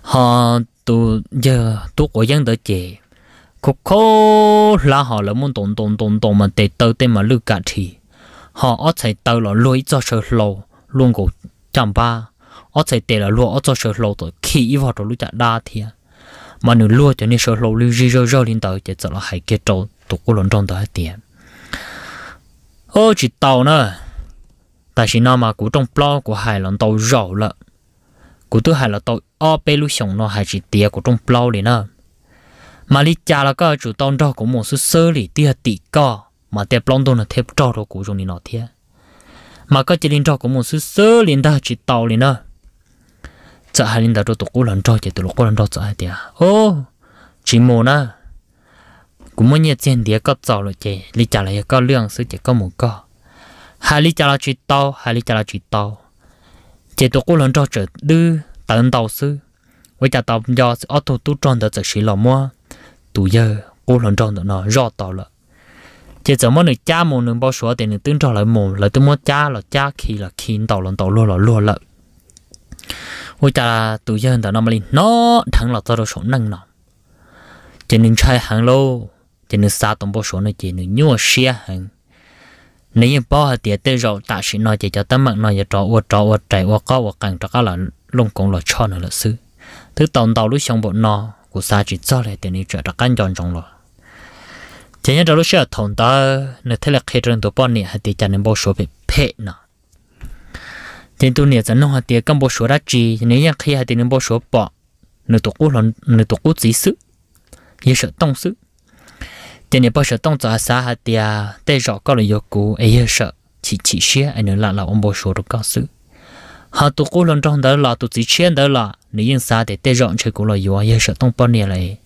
họ tu giờ tu của dân tới chế cô cô là họ là muốn tồn tồn tồn tồn mà để tao để mà lưu cả thì họ ở chạy tao là lối cho sơ lô luôn cổ chạm ba ở chạy để là luôn ở cho sơ lô tới khi vào rồi lưu chặt đa thì à. mà nếu luôn cho nên sơ lô lưu rì rơ rơ lên tới thì sợ là hay kết trâu tụ của lần trong hết tiền ở chỉ tàu nữa 但是那么古种包古海龙都肉了，古都海龙都二贝路熊呢还是爹古种包里呢？mà lý cha là cái chủ tông đó của một số sơ lý tia tỷ co mà tia plong tôn là thêm trò đó của chúng nó thế mà có chỉ liên trò của một số sơ liên đó chỉ tàu liên đó chợ hai liên đó tôi cũng lần trò chỉ tôi cũng lần trò chợ hai tia ô chỉ mồ na cũng muốn nhận tiền tia có trò rồi chỉ lý cha là có lượng chỉ có một co hà li cha là chỉ tao hà li cha là chỉ tao chỉ tôi cũng lần cho trở đưa tận tàu sư với cha tàu do ô tô tu tròn được sự là mua tu giờ cô lần tròn được nó rõ tàu là chỉ giờ mỗi người cha một người bao số tiền người tương trò lại một lại tương mua cha là cha khi là khi tàu lần tàu luôn là luôn là với cha tu giờ đó nó mà lên nó thằng là tao số năng nào chỉ nên chơi hàng lô chỉ nên xa tầm bao số này chỉ nên nhua xe hàng nếu như bỏ hết tiền tới rồi ta chỉ nói chỉ cho tấm mạng nói cho ô cho ô trái ô có ô càng cho các là luôn cũng là cho nữa là sư thứ tổng đầu lúc xong bộ nó của sa chỉ cho lại tiền đi chuyện đã căn chọn trong rồi nhưng nhớ lúc xưa thằng ta nếu thấy là khi trường tụi bọn này thì cho nên bao số bị phê nọ thì tụi này chẳng nói thì cầm bao số ra chi nếu như khi thì nên bao số bỏ nếu tụi cũ là nếu tụi cũ gì sự, như sợ tông sự tiền nhà bao sợ tông cho xã hạt tiền tây rõ có là yêu cũ ấy sợ chỉ chỉ xe anh nữa là là ông bố số được cao sự họ tụ cô lần trong đó là tụ chỉ xe đó là nếu yên xã để tây rõ chơi cũ là yêu ấy sợ tông bao nhiêu này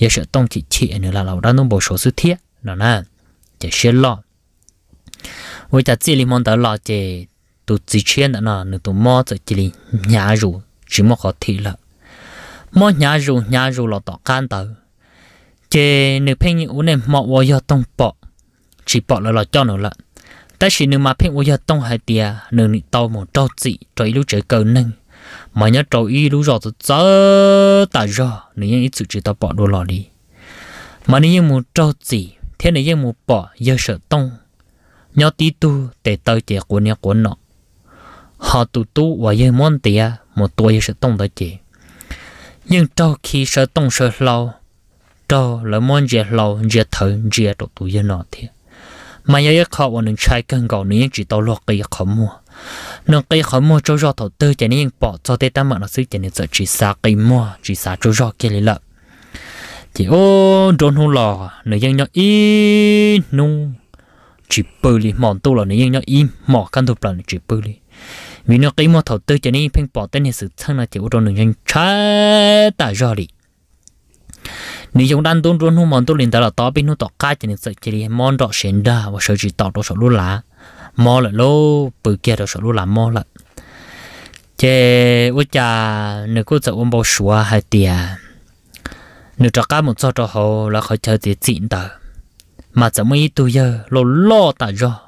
ấy sợ tông chỉ chỉ anh nữa là là ông bố số sự thiết nó nè chỉ xe lọ. với ta chỉ li mong đó là chỉ tụ chỉ xe đó là nữa tụ mò chỉ chỉ li nhà rủ chỉ mò có thị là mò nhà rủ nhà rủ là tọt can tới chế nữ phim như này mọt vô do tông bọ chỉ bọ là lo cho nó lận ta chỉ nữ mà phim vô do tông hai tia nữ nữ tàu một trâu chị trâu lúc chơi cờ nâng mà nhớ trâu y lúc rồi tớ ta do nữ nhân ít sự chỉ tàu bọ đồ lò đi mà nữ nhân một trâu chị thế nữ nhân một bọ giờ sợ tông nhớ tí tu để tới chế của nhà của nó họ tụ tụ và giờ món tia một tuổi giờ sợ tông tới chế nhưng trâu khi sợ tông sợ lâu đó là món gì lâu gì thở gì đồ tu yên nọ thì mà giờ khó vào nên trái cần gạo những chỉ tao lo cái khó mua nó cái khó mua cho rõ thầu tư cho nên bỏ cho tê ta mà nó xích cho nên sợ chỉ xa cái mua chỉ xa cho rõ kia lý lợn thì ô đồn hôn lò nó yên nhỏ in nung chỉ bự li mòn tu là nó yên nhỏ in mỏ căn thuộc là nó chỉ bự li vì nó cái mua thầu tư cho nên phim bỏ tên này sự thân là chỉ ô đồn nên yên trái ta rõ đi nếu chúng ta tuôn luôn hôm mòn tôi liền là to bên nó to cá chỉ nên sợ chỉ mòn đó xén đa và sợ chỉ tọt đó sợ lú lá mò là lô bự kia đó sợ lú lá mò là chế ôi cha nếu có sợ ôm bao sủa hay tiề nếu cho cá một số cho hồ là khỏi chơi thì chín tờ mà sợ mấy tôi giờ lo lo ta do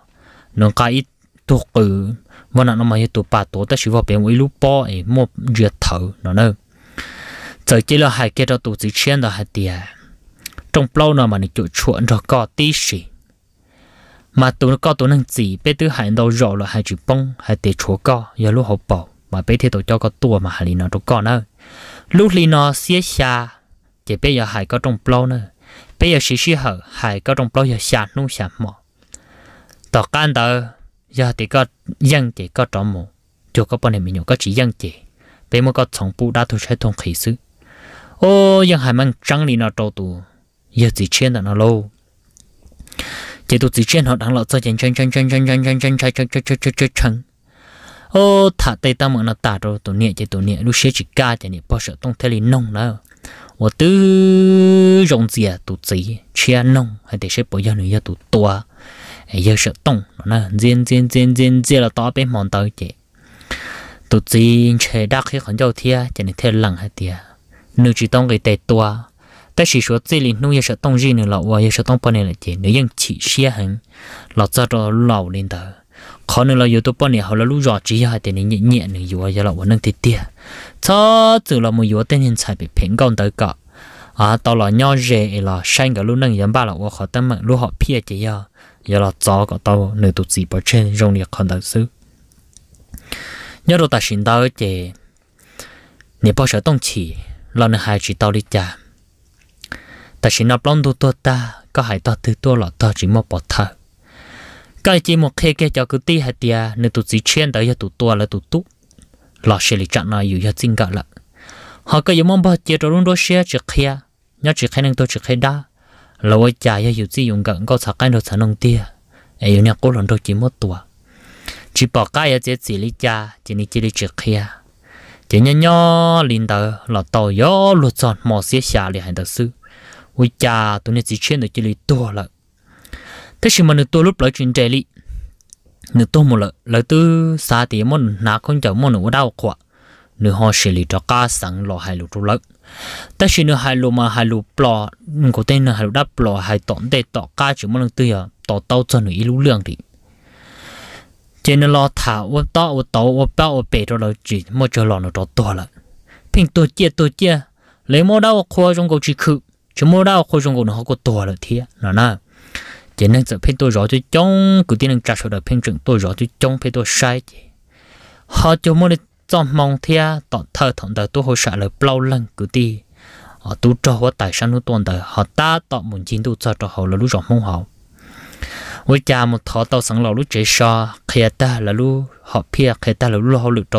nó cá ít tôi cử mà nó mà tôi bà tôi ta chỉ vào bên với lú bò ấy một duyệt thầu nó nữa giờ chỉ là hai cái đó tụ chỉ chiến đó hai tiền trong lâu nào mà nó chủ chuộn rồi có tí gì mà tụi nó có tụi nó gì bây tứ hai đầu rồi là hai chữ bông hai tiền chúa có giờ lúc học bảo mà bây thế tụi cho có tua mà hai nó đâu có nữa lúc li nó xía xa thì bây giờ hai có trong lâu nữa bây giờ xí xí hở hai có trong lâu giờ xa nu xa mỏ tỏ can đó giờ thì có dân chỉ có trọ mù chưa có bọn này mình có chỉ dân chỉ bây mới có sống bu đã thu sẽ thông khí sức ô giờ hai mang trăng đi nó trâu tù giờ chỉ trên là nó lâu chỉ tụ chỉ trên họ đang lọt cho chân chân chân chân chân chân chân chân chân chân chân chân chân chân chân ô thả tay ta mà nó tả rồi tụ niệm chỉ tụ niệm lúc xế chỉ ca chỉ niệm bao giờ tông thế lì nông đó ô tứ rong gì à tụ chỉ chia nông hay để xế bỏ giờ nữa giờ tụ tua giờ sợ tông nó riêng riêng riêng riêng riêng là to bên mòn tới chị tụ chỉ chế đắc khi còn giàu thia chỉ niệm thế lằng hay tiệt nữ chỉ tông cái tệ tua ta chỉ số chỉ linh nuôi sợ tông gì nữa là và sợ tông bên này là chỉ nếu ยัง chỉ xe hẳn lão cho đó lão lên đó khó nữa là yếu tố bao nhiêu họ là lũ rõ chỉ hai tên này nhẹ nhẹ nữa yếu lão vẫn đang thiết tia cho từ là một yếu tiền hiện tại bị phèn con tới cả à tao là nhau rẻ là sang cái lũ nâng yếm ba lão và họ tâm mạng lúc họ phe chỉ ya giờ là cho cả tao nửa tụt gì bỏ trên rong liệt con tới xứ nhớ đồ ta xin tao chỉ nếu bao sợ tông chỉ lo nên hai chỉ tao đi cha ta chỉ nạp lon đồ tua ta có hai tao thứ tua lọ tao chỉ một bỏ thở cái chỉ một khi cái cho cứ ti hai tia nên tụt chỉ chuyên tới cho tụt tua là tụt tụ lọ sẽ lý chặn nói dù cho chính cả là họ có những mong bao chia cho luôn đó xe chỉ kia nhớ chỉ khai năng tôi chỉ khai đa là với cha cho dù gì dùng gần có sạc cái đồ sản nông tia ấy yêu nhà cố lần đó chỉ một tua chỉ bỏ cái ở chỉ chỉ lý cha chỉ ní chỉ lý chỉ kia chỉ nhớ nhớ linh tờ là tàu gió luật chọn mò xía xả lì hành tờ sư ui cha tụi này chỉ chuyên được chỉ lì tua lợ thế chứ mà nửa tua lúc lấy chuyện trẻ lì, nửa tua một lợ lấy từ xa thì môn nà con chở môn nửa đau quá nửa họ xử lý cho cá sẵn lò hai lục lợ thế chứ nửa hai lục mà hai lục plò có tên là hai lục đáp bỏ hai tỏn để tỏ cá chỉ môn tư à tỏ tàu cho nửa ít lũ lượng thì chế nó lo thả ô to ô to ô bao ô bể rồi chỉ mua cho lọ nó đó to là pin tôi chia tôi chia lấy mua đâu khoa trong cầu chỉ khử chứ mua đâu khoa trong cầu nó có to là thế nó nè chế nên giờ pin tôi rõ tôi chống cứ tin rằng trả số được pin trưởng tôi rõ tôi chống pin tôi sai chứ họ cho mua đi trong mong thea tỏ thơ thằng đời tôi hồi sợ là bao lần cứ đi họ tôi cho họ tài sản nó toàn đời họ ta tỏ muốn chính tu cho họ là lúc rõ mong họ với cha một thọ chế khi ta là lú lú họ họ khi ta ta là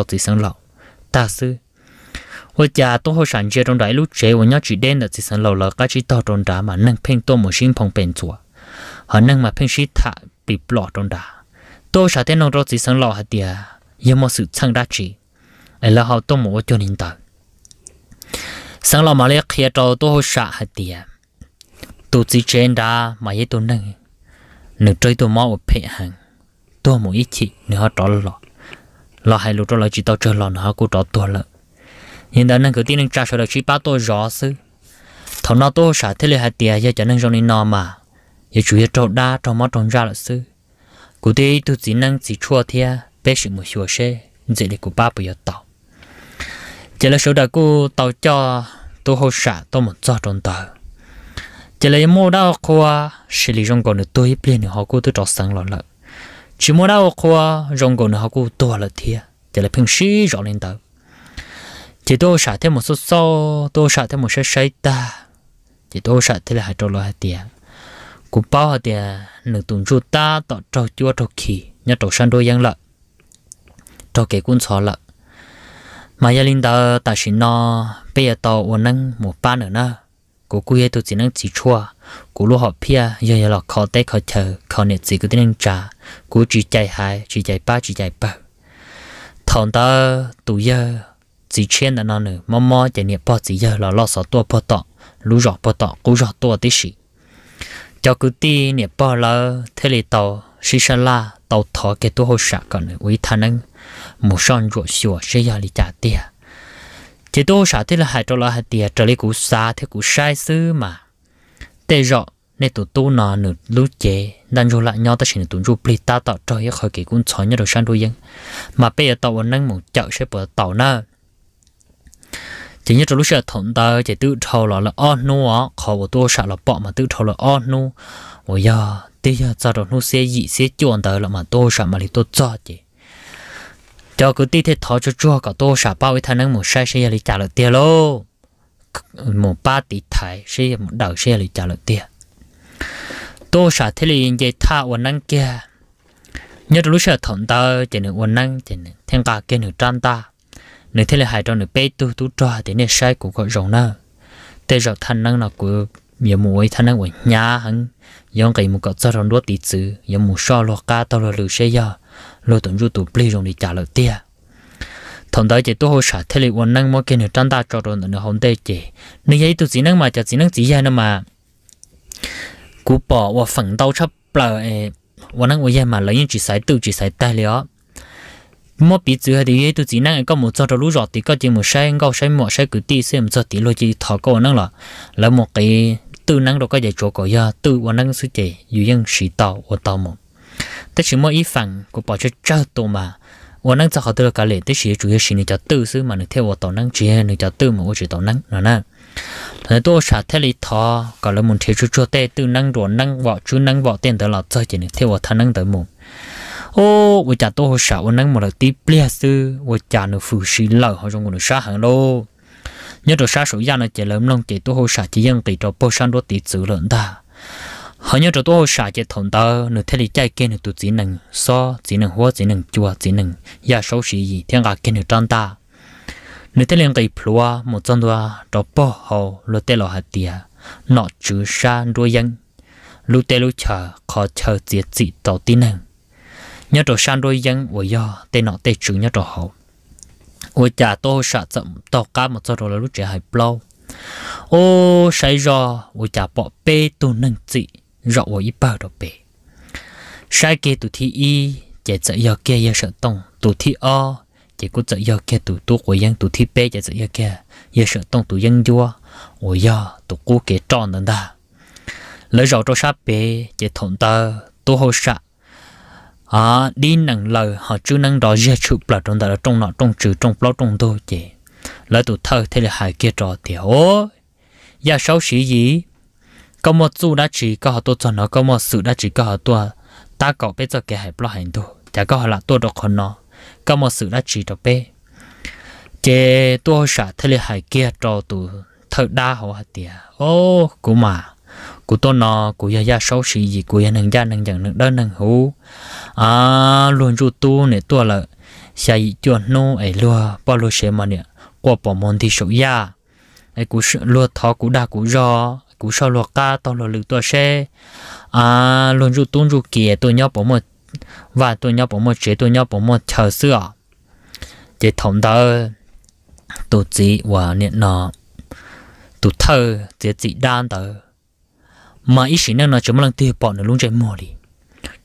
tì sư với cha tôi chế chế chỉ đen tì sang lầu là cái chỉ tao trong đá mà nâng phim tôi một xin phòng bền chùa, họ nâng mà phim sĩ thả bị bỏ trong đá, tôi sợ tên ông đó chỉ sang lầu hạt địa, giờ mà sự sang đá chỉ, ấy là họ tôi một cho nên tao. Sang lầu mà lấy khi tao tôi hổ sợ hạt địa, tôi chỉ trên đá mà ấy tôi nâng nếu chơi tôi mau phê hàng tôi một ít chị nửa trò lọ lọ hai lũ trò lọ chỉ tao chơi lọ nó cũng trò tôi lọ, hiện tại năng cứ tin năng trả số được chỉ ba tôi rõ sư thọ nó tôi xả thế là hai tiền giờ cho năng trong này nọ mà giờ chủ yếu trâu đa trâu mót trâu ra là sư cụ thể tôi chỉ năng chỉ chua thia bé sự một chua xe dễ để cụ ba bây giờ tao chỉ là số đã cụ tao cho tôi hỗ xả tôi một cho trong tờ chỉ lấy mua đau khoa xử lý trong còn tôi biết nữa họ cũng tôi trọt sáng lọ lợ chỉ mua đau khoa trong còn họ cũng to là thiệt chỉ là phim sĩ rõ lên tờ chỉ tôi sợ thêm một số số, tôi sợ thêm một số sai ta chỉ tôi sợ thế là hai trâu lo tiền cũng bao hai tiền nửa tuần chú ta tọt trâu chúa trâu khỉ nhớ trâu săn đôi giang lợ trâu kể cũng xóa lợ mà gia linh tờ ta chỉ nó bây giờ tôi uốn nâng một ba nữa nữa cô cúi tôi chỉ năng chỉ chua cô lúc học pia giờ giờ là khó tay khó chờ khó nhận gì cứ tiếng trả, cô chỉ chạy hai chỉ chạy ba chỉ chạy ba thằng ta tụi giờ chỉ chen là nó nữa mò mò chạy nhiệt bao chỉ giờ là lo sợ tua bao tọ lú rọ bao tọ cú rọ tua tí xì cho cứ ti nhiệt ba là thế là tàu xí xí la tàu thọ cái tua hồ sạc còn nữa với thằng năng một son ruột xùa sẽ giờ đi trả tiền chỉ tôi sợ thế là hai trò là hai tiền trở lại cú xa thế cú sai sư mà tệ rõ nên tụi tôi nó nửa lú chế đang rồi lại nhau ta chỉ tụi chụp plita ta tạo cho cái khỏi cái cuốn sói nhớ được sang đôi dân mà bây giờ tàu năng một chậu sẽ bỏ tàu nữa. chỉ như lúc sợ thủng ta chỉ tự thâu là là on nu á khó của tôi sợ là bỏ mà tự thâu là on nu ôi giờ bây giờ giờ đó nu sẽ gì sẽ chuồn tới là mà tôi sợ mà thì tôi cho chị cho cứ tí thế thọ cho chua cả tô xả bao với thằng một sai xe lì trả lợi tiền lô một ba tỷ thải xe một đầu xe lì trả lợi tiền tô xả thế lì dây tha quần năng kia nhất lúc sợ thọn ta chỉ nửa quần năng chỉ nửa thằng cả kia nửa trăm ta nửa thế lì hai trong nửa bê tu tu cho thì nửa sai cũng có rộng nữa thế rồi thằng năng là của giờ mũi thằng năng của nhà hắn giống cái một cái cho nó tí chữ giờ mũi so lo cá tao lo lử xe giờ lo tụng rút tụ pli rong đi trả lời tia thằng đó chỉ tôi hồi sạch thế là quan năng mỗi cái nửa trang ta cho rồi nửa không tê chỉ nên vậy tôi chỉ năng mà chả chỉ năng chỉ hay nữa mà cú bỏ và phẳng đau chấp bờ ấy quan năng quan mà lấy những chỉ sai tự chỉ sai tài liệu. mỗi bị hay thì vậy tôi chỉ năng có một cho cho lũ rọt thì có chỉ một sai có sai một sai cứ tí xem cho tí lo chỉ thọ có năng là là một cái tư năng đó có giải chỗ có ya tư quan năng suy chỉ dù dân sĩ tàu và tàu một chỉ mỗi của 但是么一反我保持这多嘛，我能做好多个嘞，但是主要是你叫读书嘛，你听我到能接，你叫读嘛，我就到能，那那。thế tôi sẽ thế lý thọ còn là muốn thế chú cho tê tư năng rồi năng vợ chú năng vợ tiền đó là chơi chỉ nên theo thằng năng tới mồm ô vợ cha tôi sẽ vợ năng một là tí bia sư vợ cha nó phụ sĩ lợi họ trong người sát hàng lô nhớ được sát số gia là chỉ lớn lòng chỉ tôi sẽ chỉ dân tỷ cho bố sang đó tỷ xử lớn ta họ nhớ cho tôi xả chế thằng ta nửa thế thì chạy kia nửa tụt chỉ năng so chỉ năng hoa chỉ năng chua chỉ năng giờ số gì gì thiên cả kia nửa trăng ta nửa thế liền cái plua một trang đua cho bỏ họ lo tế lo hạt tiệt nọ chữ sa đuôi dân lu tế lu chờ khó chờ chỉ chỉ tàu tin năng nhớ cho sa đuôi dân của do tê nọ tê chữ nhớ cho họ của cha tôi xả chậm tàu cá một trang đua là lúc trẻ hay plau ô sai rồi của cha bỏ bê tôi năng chỉ rõ của ít bao đồ bể sai kia tụi thi y chạy sợ giờ kia giờ sợ tông tụi thi o chạy cũng sợ giờ kia tụi tu của dân tụi thi bê chạy sợ giờ kia giờ sợ tông tụi dân vua ủa giờ tụi cú kia tròn nữa đó lỡ rõ cho sát bê chạy thổn tơ tu hồ sạ à đi nặng lời họ chú năng đó giờ chụp lại trong đó trong nọ trong trừ trong bao trong tôi chạy lỡ tụi thơ thế là hai kia trò tiểu giờ xấu gì có một chú đã chỉ có họ tôi cho nó có một sự đã chỉ có họ tôi ta có bây giờ cái hải lo hành đồ chả có họ là tôi được họ nó có một sự đã chỉ được bé chế tôi sợ thế là hai kia cho tụ thật đa họ hạt tiệt ô cú mà cú tôi nó cú ya ya xấu xí gì cú ya nâng ya nâng chẳng nâng đơn nâng hú à luôn chú tu này tôi là xài chuột nó ấy lừa bao lừa xe mà nè qua bỏ môn thì sầu ya ấy cú lừa thọ cú đa cú do cú sau lọ ca tao lọ lử tua xe à luôn ru tung ru kia tôi nhóc bỏ một và tôi nhóc bỏ một chế tôi nhóc bỏ một chờ xưa, chế thống tờ, tụ chỉ và niệm nọ tụ thơ chế chỉ đan tờ, mà ý sĩ năng nó chỉ một lần tiêu bỏ nó luôn chơi mò đi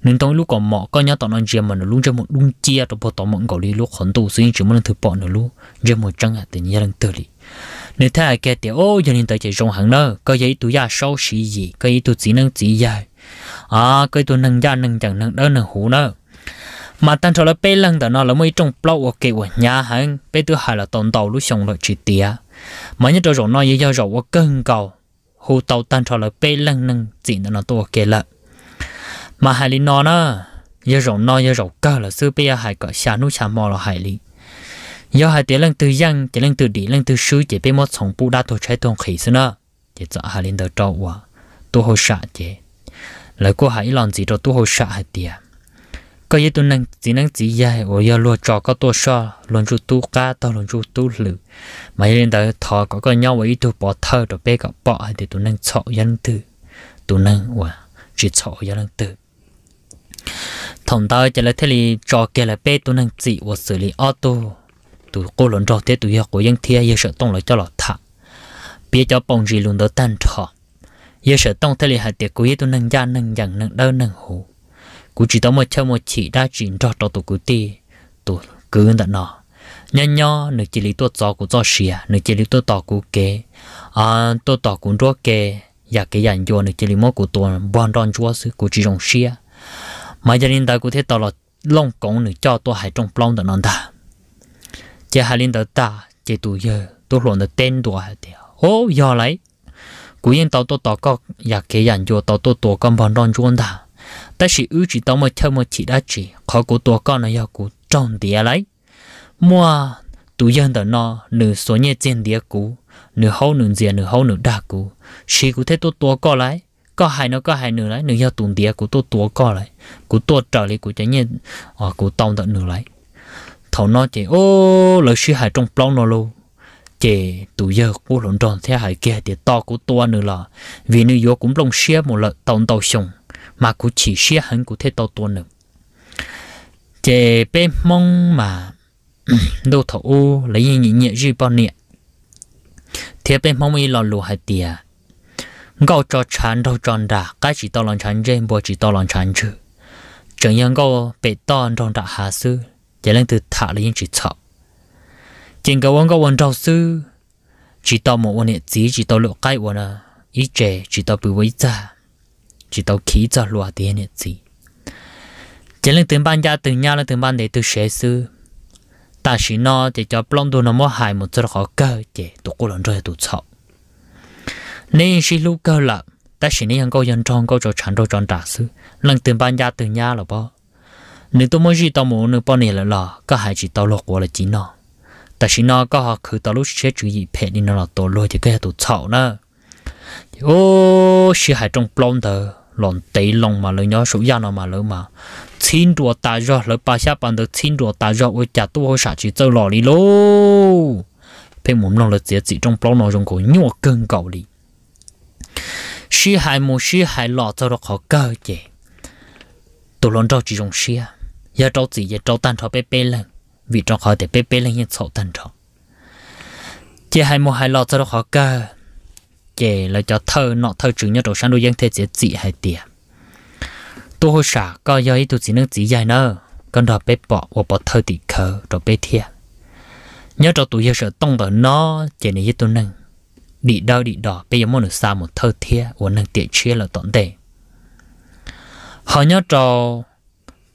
nên tôi lúc còn mò có nhớ tao nói chuyện mà nó luôn chơi một luôn chia rồi bỏ tao mộng cầu đi lúc khẩn tụ suy chỉ một lần thứ bỏ nó luôn chơi một trăng à tự nhiên lần tự đi nếu thế cái tiểu ô cho nên tới chỉ rong hàng nữa có gì tôi ra sau sĩ gì có gì tôi chỉ năng chỉ ya à cái tôi năng ya năng chẳng năng đó năng hú nữa mà tăng cho là bê lăng đó nó là mấy trong blog ok của nhà hàng bê tụi hai là tồn tàu lúc xong rồi chỉ tia mà nhất cho rồi nó giờ rồi qua cần cầu hú tàu tăng cho là bê lăng năng chỉ nó tụi ok là mà hai lý nó nữa giờ rồi nó giờ rồi cơ là sư bê hai cái xa nu xa mò là hai lý giờ hai tiếng lần từ giang chỉ lần từ đi lần từ suy chỉ biết một sống bù đa tổ trái tông khí xí nữa chỉ cho hai lần đầu trâu qua, tu hồ sạ chỉ lại cô hai làm gì đó tu hồ sạ hai tiếng có gì tôi năng chỉ năng chỉ dạy, ở giờ luôn cho có tôi so luôn chú tu ca, tao luôn chú tu lử mà lên đầu thọ có cái nhau với tôi bỏ thơ rồi bé gặp bỏ hai thì tôi năng chọn dân từ tôi năng quá chỉ chọn dân từ thằng tao chỉ là thế này cho cái là bé tôi năng chỉ và xử lý auto tụ cô lớn cho thế tụ yêu của dân thiên yêu sợ tông lại cho lọ thả biết cho bông gì luôn đó tan trò yêu sợ tông thế là hạt tiệc của yêu tụ nâng gia nâng dặn nâng đơn nâng hồ cú chỉ đó một chơi một chỉ đã chỉ cho cho tụ cú ti tụ cứ đã nọ nhân nho nửa chỉ lý tôi cho của cho xìa nửa chỉ lý tôi tỏ của kế à tôi tỏ của chúa kế và chế hà linh đầu ta chế tụ giờ tôi luôn được tên đồ hạt đi ô giờ lấy cú yên tao tôi tao có nhà kế nhân cho tao tao tao con bọn đoàn chuông ta ta chỉ ưu chỉ tao mà theo mà chỉ đã chỉ khó cú tao có này giờ cú trong địa lấy mua tụ dân đó nó nửa số nhẹ trên địa cú nửa hậu nửa già nửa hậu nửa đa cú chỉ cú thấy tao tao có lại, có hai nó có hai nửa lại, nửa giờ tụ địa cú tao tao có lại, cú tao trở lại cú chạy nhẹ à cú tông tận nửa lại thầu nó chỉ ô lỡ suy hại trong plong nó luôn chỉ tụi giờ cô lộn tròn theo hại kia thì to của to nữa là vì nữ vô cũng lông xe một lợn tàu tàu sông mà cũng chỉ xe hắn của thế tàu to nữa chỉ bên mong mà đâu thầu ô lấy nhị nhị gì bao nè thế bên mong ý lò lù hại tiề gạo cho chán đâu tròn đã cái chỉ tàu lòng chán trên bộ chỉ tàu lòng chán chứ chẳng những gạo bị to tròn đã hà xưa chỉ lên từ thả lên những chỉ thọ chỉ có quán có quán trâu sư chỉ tao một quán chỉ chỉ tao lựa cái vấn à ý trẻ chỉ tao bị vây ra chỉ tao khí ra lùa tiền nè chỉ chỉ lên từ ban gia từ nhà lên từ ban để từ sẽ sư ta chỉ nó chỉ cho plong đồ nó mua hại một chút khó cơ chỉ tụ cô lần rồi tụ thọ nên chỉ lúc cơ là ta chỉ nên ăn câu dân trong có chỗ chăn đồ chọn trả sư lần từ ban gia từ nhà là bao nếu tôi muốn gì tao muốn nếu bao nhiêu là lò có hai chỉ tao lọt qua là chỉ nó ta chỉ nó có học cứ tao lúc chết chú ý, phê đi nó là tôi lôi thì cái tôi chảo nữa ô chỉ hai trong plon thờ lon tê lon mà lời nhớ số gia nó mà lời mà xin đùa ta rồi lời ba xa bạn được xin đùa ta rồi ôi chả tôi sợ chỉ tao lò đi lô phê muốn nó là chỉ chỉ trong plon nó à. dùng cổ nhua cơn cầu đi chỉ hai một chỉ hai lọ tao đó khó cơ chứ tôi lần đầu chỉ dùng xia giờ trâu chỉ giờ trâu tan trâu bé bé lên vì trâu khỏi để bé bé lên nhưng sầu tan trâu chị hai mua hai lọ cho nó khó cơ chị là cho thơ nọ thơ trừ nhớ trâu sang đôi dân thế chị chị hai tiền tôi hồi sợ coi giờ ý tôi chỉ nâng chỉ dài nơ con đó bé bỏ và bỏ thơ tỷ khờ rồi bé thiệt nhớ trâu tụi giờ sợ tông vào nó chị này với tôi nâng đi đâu đi đỏ bây giờ muốn được xa một thơ thiệt và nâng tiện chia là tọn tệ họ nhớ trâu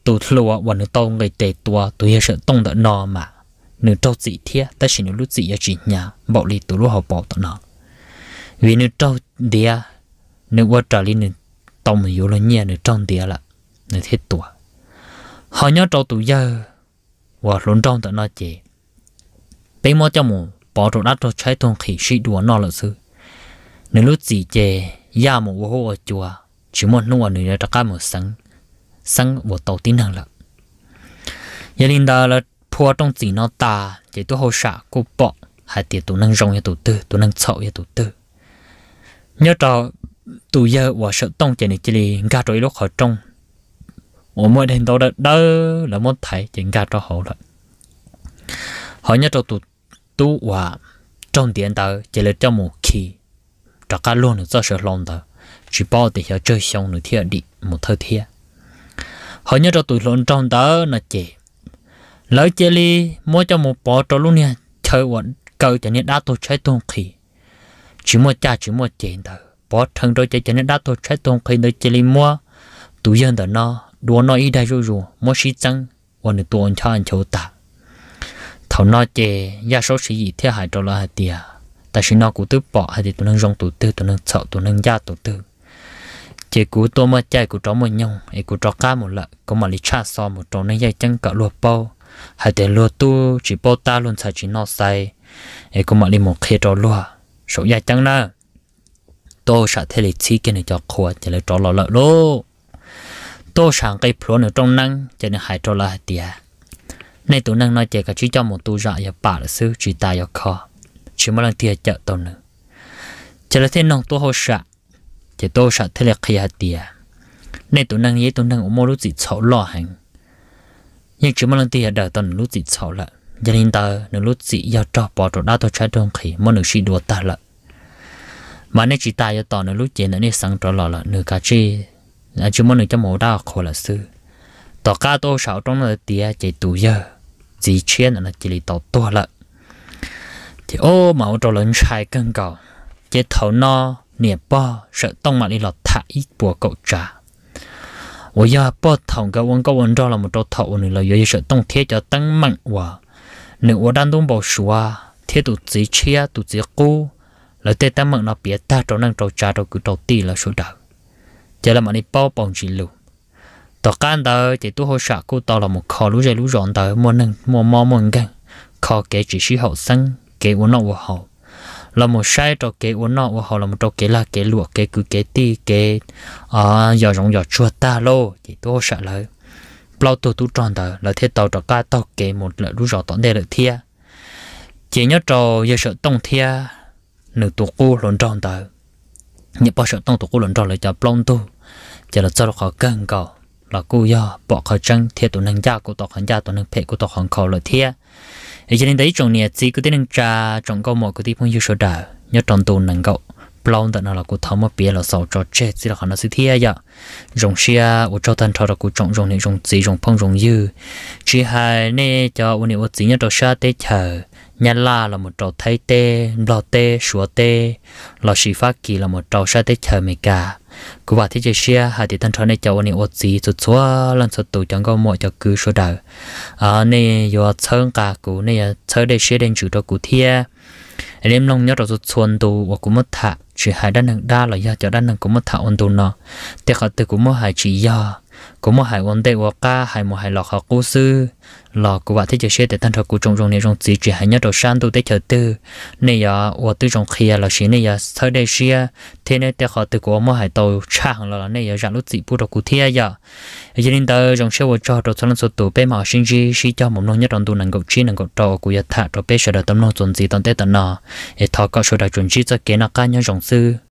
tổ lúa và nữ tông người tề tua tổ hiện sự tông đỡ nọ mà nữ trâu dị thiệt ta chỉ nữ lúc dị ở chỉ nhà bảo lì tổ lúa họ bảo tổ nọ vì nữ trâu đĩa nữ qua trở lên nữ tông yếu là nhẹ nữ trong đĩa là nữ thiết tua họ nhớ trâu tổ giờ và luôn trong tổ nọ chị bên mua cho mù bỏ tổ đắt cho trái thông khí sĩ đùa nọ là sư nữ lúc dị chè ya mù vô hồ chùa chỉ muốn nuôi nữ ta cả một sáng sang wo tàu tin năng là giờ linh đó là thua trong chỉ nó ta chỉ tôi hậu sạ cô bỏ hai tiền tôi năng rong ya tôi tư tôi năng chậu ya tôi tư nhớ trò tôi giờ wo sợ tông chỉ này chỉ là ga trội lúc họ trong ở mỗi đêm đó đó là muốn thấy chỉ ga cho họ rồi họ nhớ trò tôi tôi và trong tiền đó chỉ là trong một khi trả cả luôn là do sợ lòng đó chỉ bảo để cho chơi xong nữa thì đi một thời thiệt họ nhớ cho tụi lộn trong đó là chị lỡ chơi li mua cho một bó cho luôn nha chơi quẩn cầu cho nên đã tôi chơi tuôn khí chỉ mua cha chỉ mua chị đó bó thân rồi chơi cho nên đã tôi chơi tuôn khí nơi chơi li mua tụi dân đó nó đùa nó ý đại rồi rồi mua xí chăng quần được tuôn cho anh cháu ta thảo nó chị gia số sĩ gì thế hại cho là hạt tiền tại sao nó cũng tự bỏ hay thì tụi nó rong tụi tư tụi nó sợ tụi nó gia tụi tư chỉ cú tôi mà chạy cú chó một nhông ấy cú chó cá một lợn có mà lý cha so một chỗ này dây chân cả lúa bao hay để lúa tu chỉ bao ta luôn sai chỉ nó sai ấy có mà lý một khi chó lúa số dây chân na tôi sợ thế lý chi cái này cho khua chỉ là chó lợn lợn lô tôi sáng cây phlô nữa trong năng chỉ nên hai chó lợn tiệt nay tụi năng nói chỉ cả chỉ cho một tu dạy và bà là sư chỉ ta và khó chỉ mà lần tiệt chợ tao nữa chỉ là thế nông tôi hồ sợ chỉ tôi sợ thế là khi hạt nên tôi năng giấy tôi năng ủng mô lúc gì xấu lo hàng nhưng chỉ mong lần tiền đời tôi lúc gì xấu là gia đình ta nếu lúc gì giao cho bỏ trộn đã tôi trái trong khi mong được suy đùa ta là mà nếu chỉ ta giao tỏ nếu lúc gì nữa nên sáng trở lọ là nửa cả chi là chỉ mong được cho mổ đau khổ là sư tỏ ca tôi sợ trong lời tiền chỉ tù giờ chỉ chuyện là chỉ lý tỏ to là thì ô mẫu trộn lớn trai cân cầu chỉ thấu no nè bò sợ tông mặt đi lọt thả ít bùa cậu trả và ya bò thòng cái quân cậu quân đó là một trò thầu nữa là giờ sợ tông thế cho tăng mạnh quá nếu ở đang đông bảo sủa thế tụt chỉ chia tụt chỉ cô là tê tăng mạnh nó bịa ta trò năng trò trả trò cứ trò tì là số đạo chỉ là mặt đi bao bằng chỉ lù tao can tao thì tôi hồ sợ cô tao là một khó lũ dây lũ rọn tao mua năng mua mò mua ngang khó cái chỉ sĩ học sinh kể uống nó học là một sai trò kế uốn nọ và họ là một trò kế là kế lụa kế cứ kế ti kế à giờ giống giờ chua ta lô thì tôi sợ lời bao tôi tu tròn tờ là thế tàu trò cá tàu kế một là rú rõ tổn đề lợi thia chỉ nhớ trò giờ sợ tông thia nửa tụ cô lộn tròn tờ nhớ bao sợ tông tụ cô lộn tròn là cho plong tu chỉ là cho nó khó cân cầu là cô yo bỏ khỏi chân thiệt tụi nàng gia của tọt hàng gia tụi nàng phe của tọt hàng khẩu là thiệt thế cho nên đấy trong này chỉ có tiếng nàng cha trong câu một cái tiếng phong yêu sơ đạo nhớ trong tụi nàng cậu plon tận là của thấu mà bia là sầu cho chết chỉ là khả năng sự thiệt ya rồng xia của cho thân thọ là của trọng rồng này rồng chỉ rồng phong rồng dư chỉ hai nè cho ôn này ôn chỉ nhớ cho xa tê chờ nhà la là một trò thay tê lò tê sủa tê lò xì phát kỳ là một trò xa tê chờ mày cả cứ vào thế giới share hà thì thân cho này cháu này ốt gì chút xóa lần số tụ chẳng có mọi cho cứ số đời à này do sơn cả cụ này chơi để share đến chủ đó cụ thia anh em long nhớ rồi chút xuân tụ và cũng mất thả chỉ hai đan đa là do cho đan cũng mất thả ổn tụ nó thì họ từ cũng mất hai chỉ do có một hải quân tây quốc ca hải một hải lọ học cố sư lọ của bạn thích chơi xe để thân thật của trong trong này trong chỉ chỉ hải nhất đầu san tu tế chờ tư này giờ ở tư trong khi là chỉ này giờ thời đây xưa thế này để họ từ của một hải tàu cha chang là này giờ dạng lúc chỉ bu đầu cụ thia giờ cho nên tờ trong xe của cho đầu sân số tù bé mỏ sinh chi chỉ cho một nông nhất trong tu năng cầu chi năng cầu trò của giờ thả trò bé sợ được tâm nông chuẩn gì tận tây tận nọ để thọ có số đại chuẩn chi cho kế nó ca nhau trong sư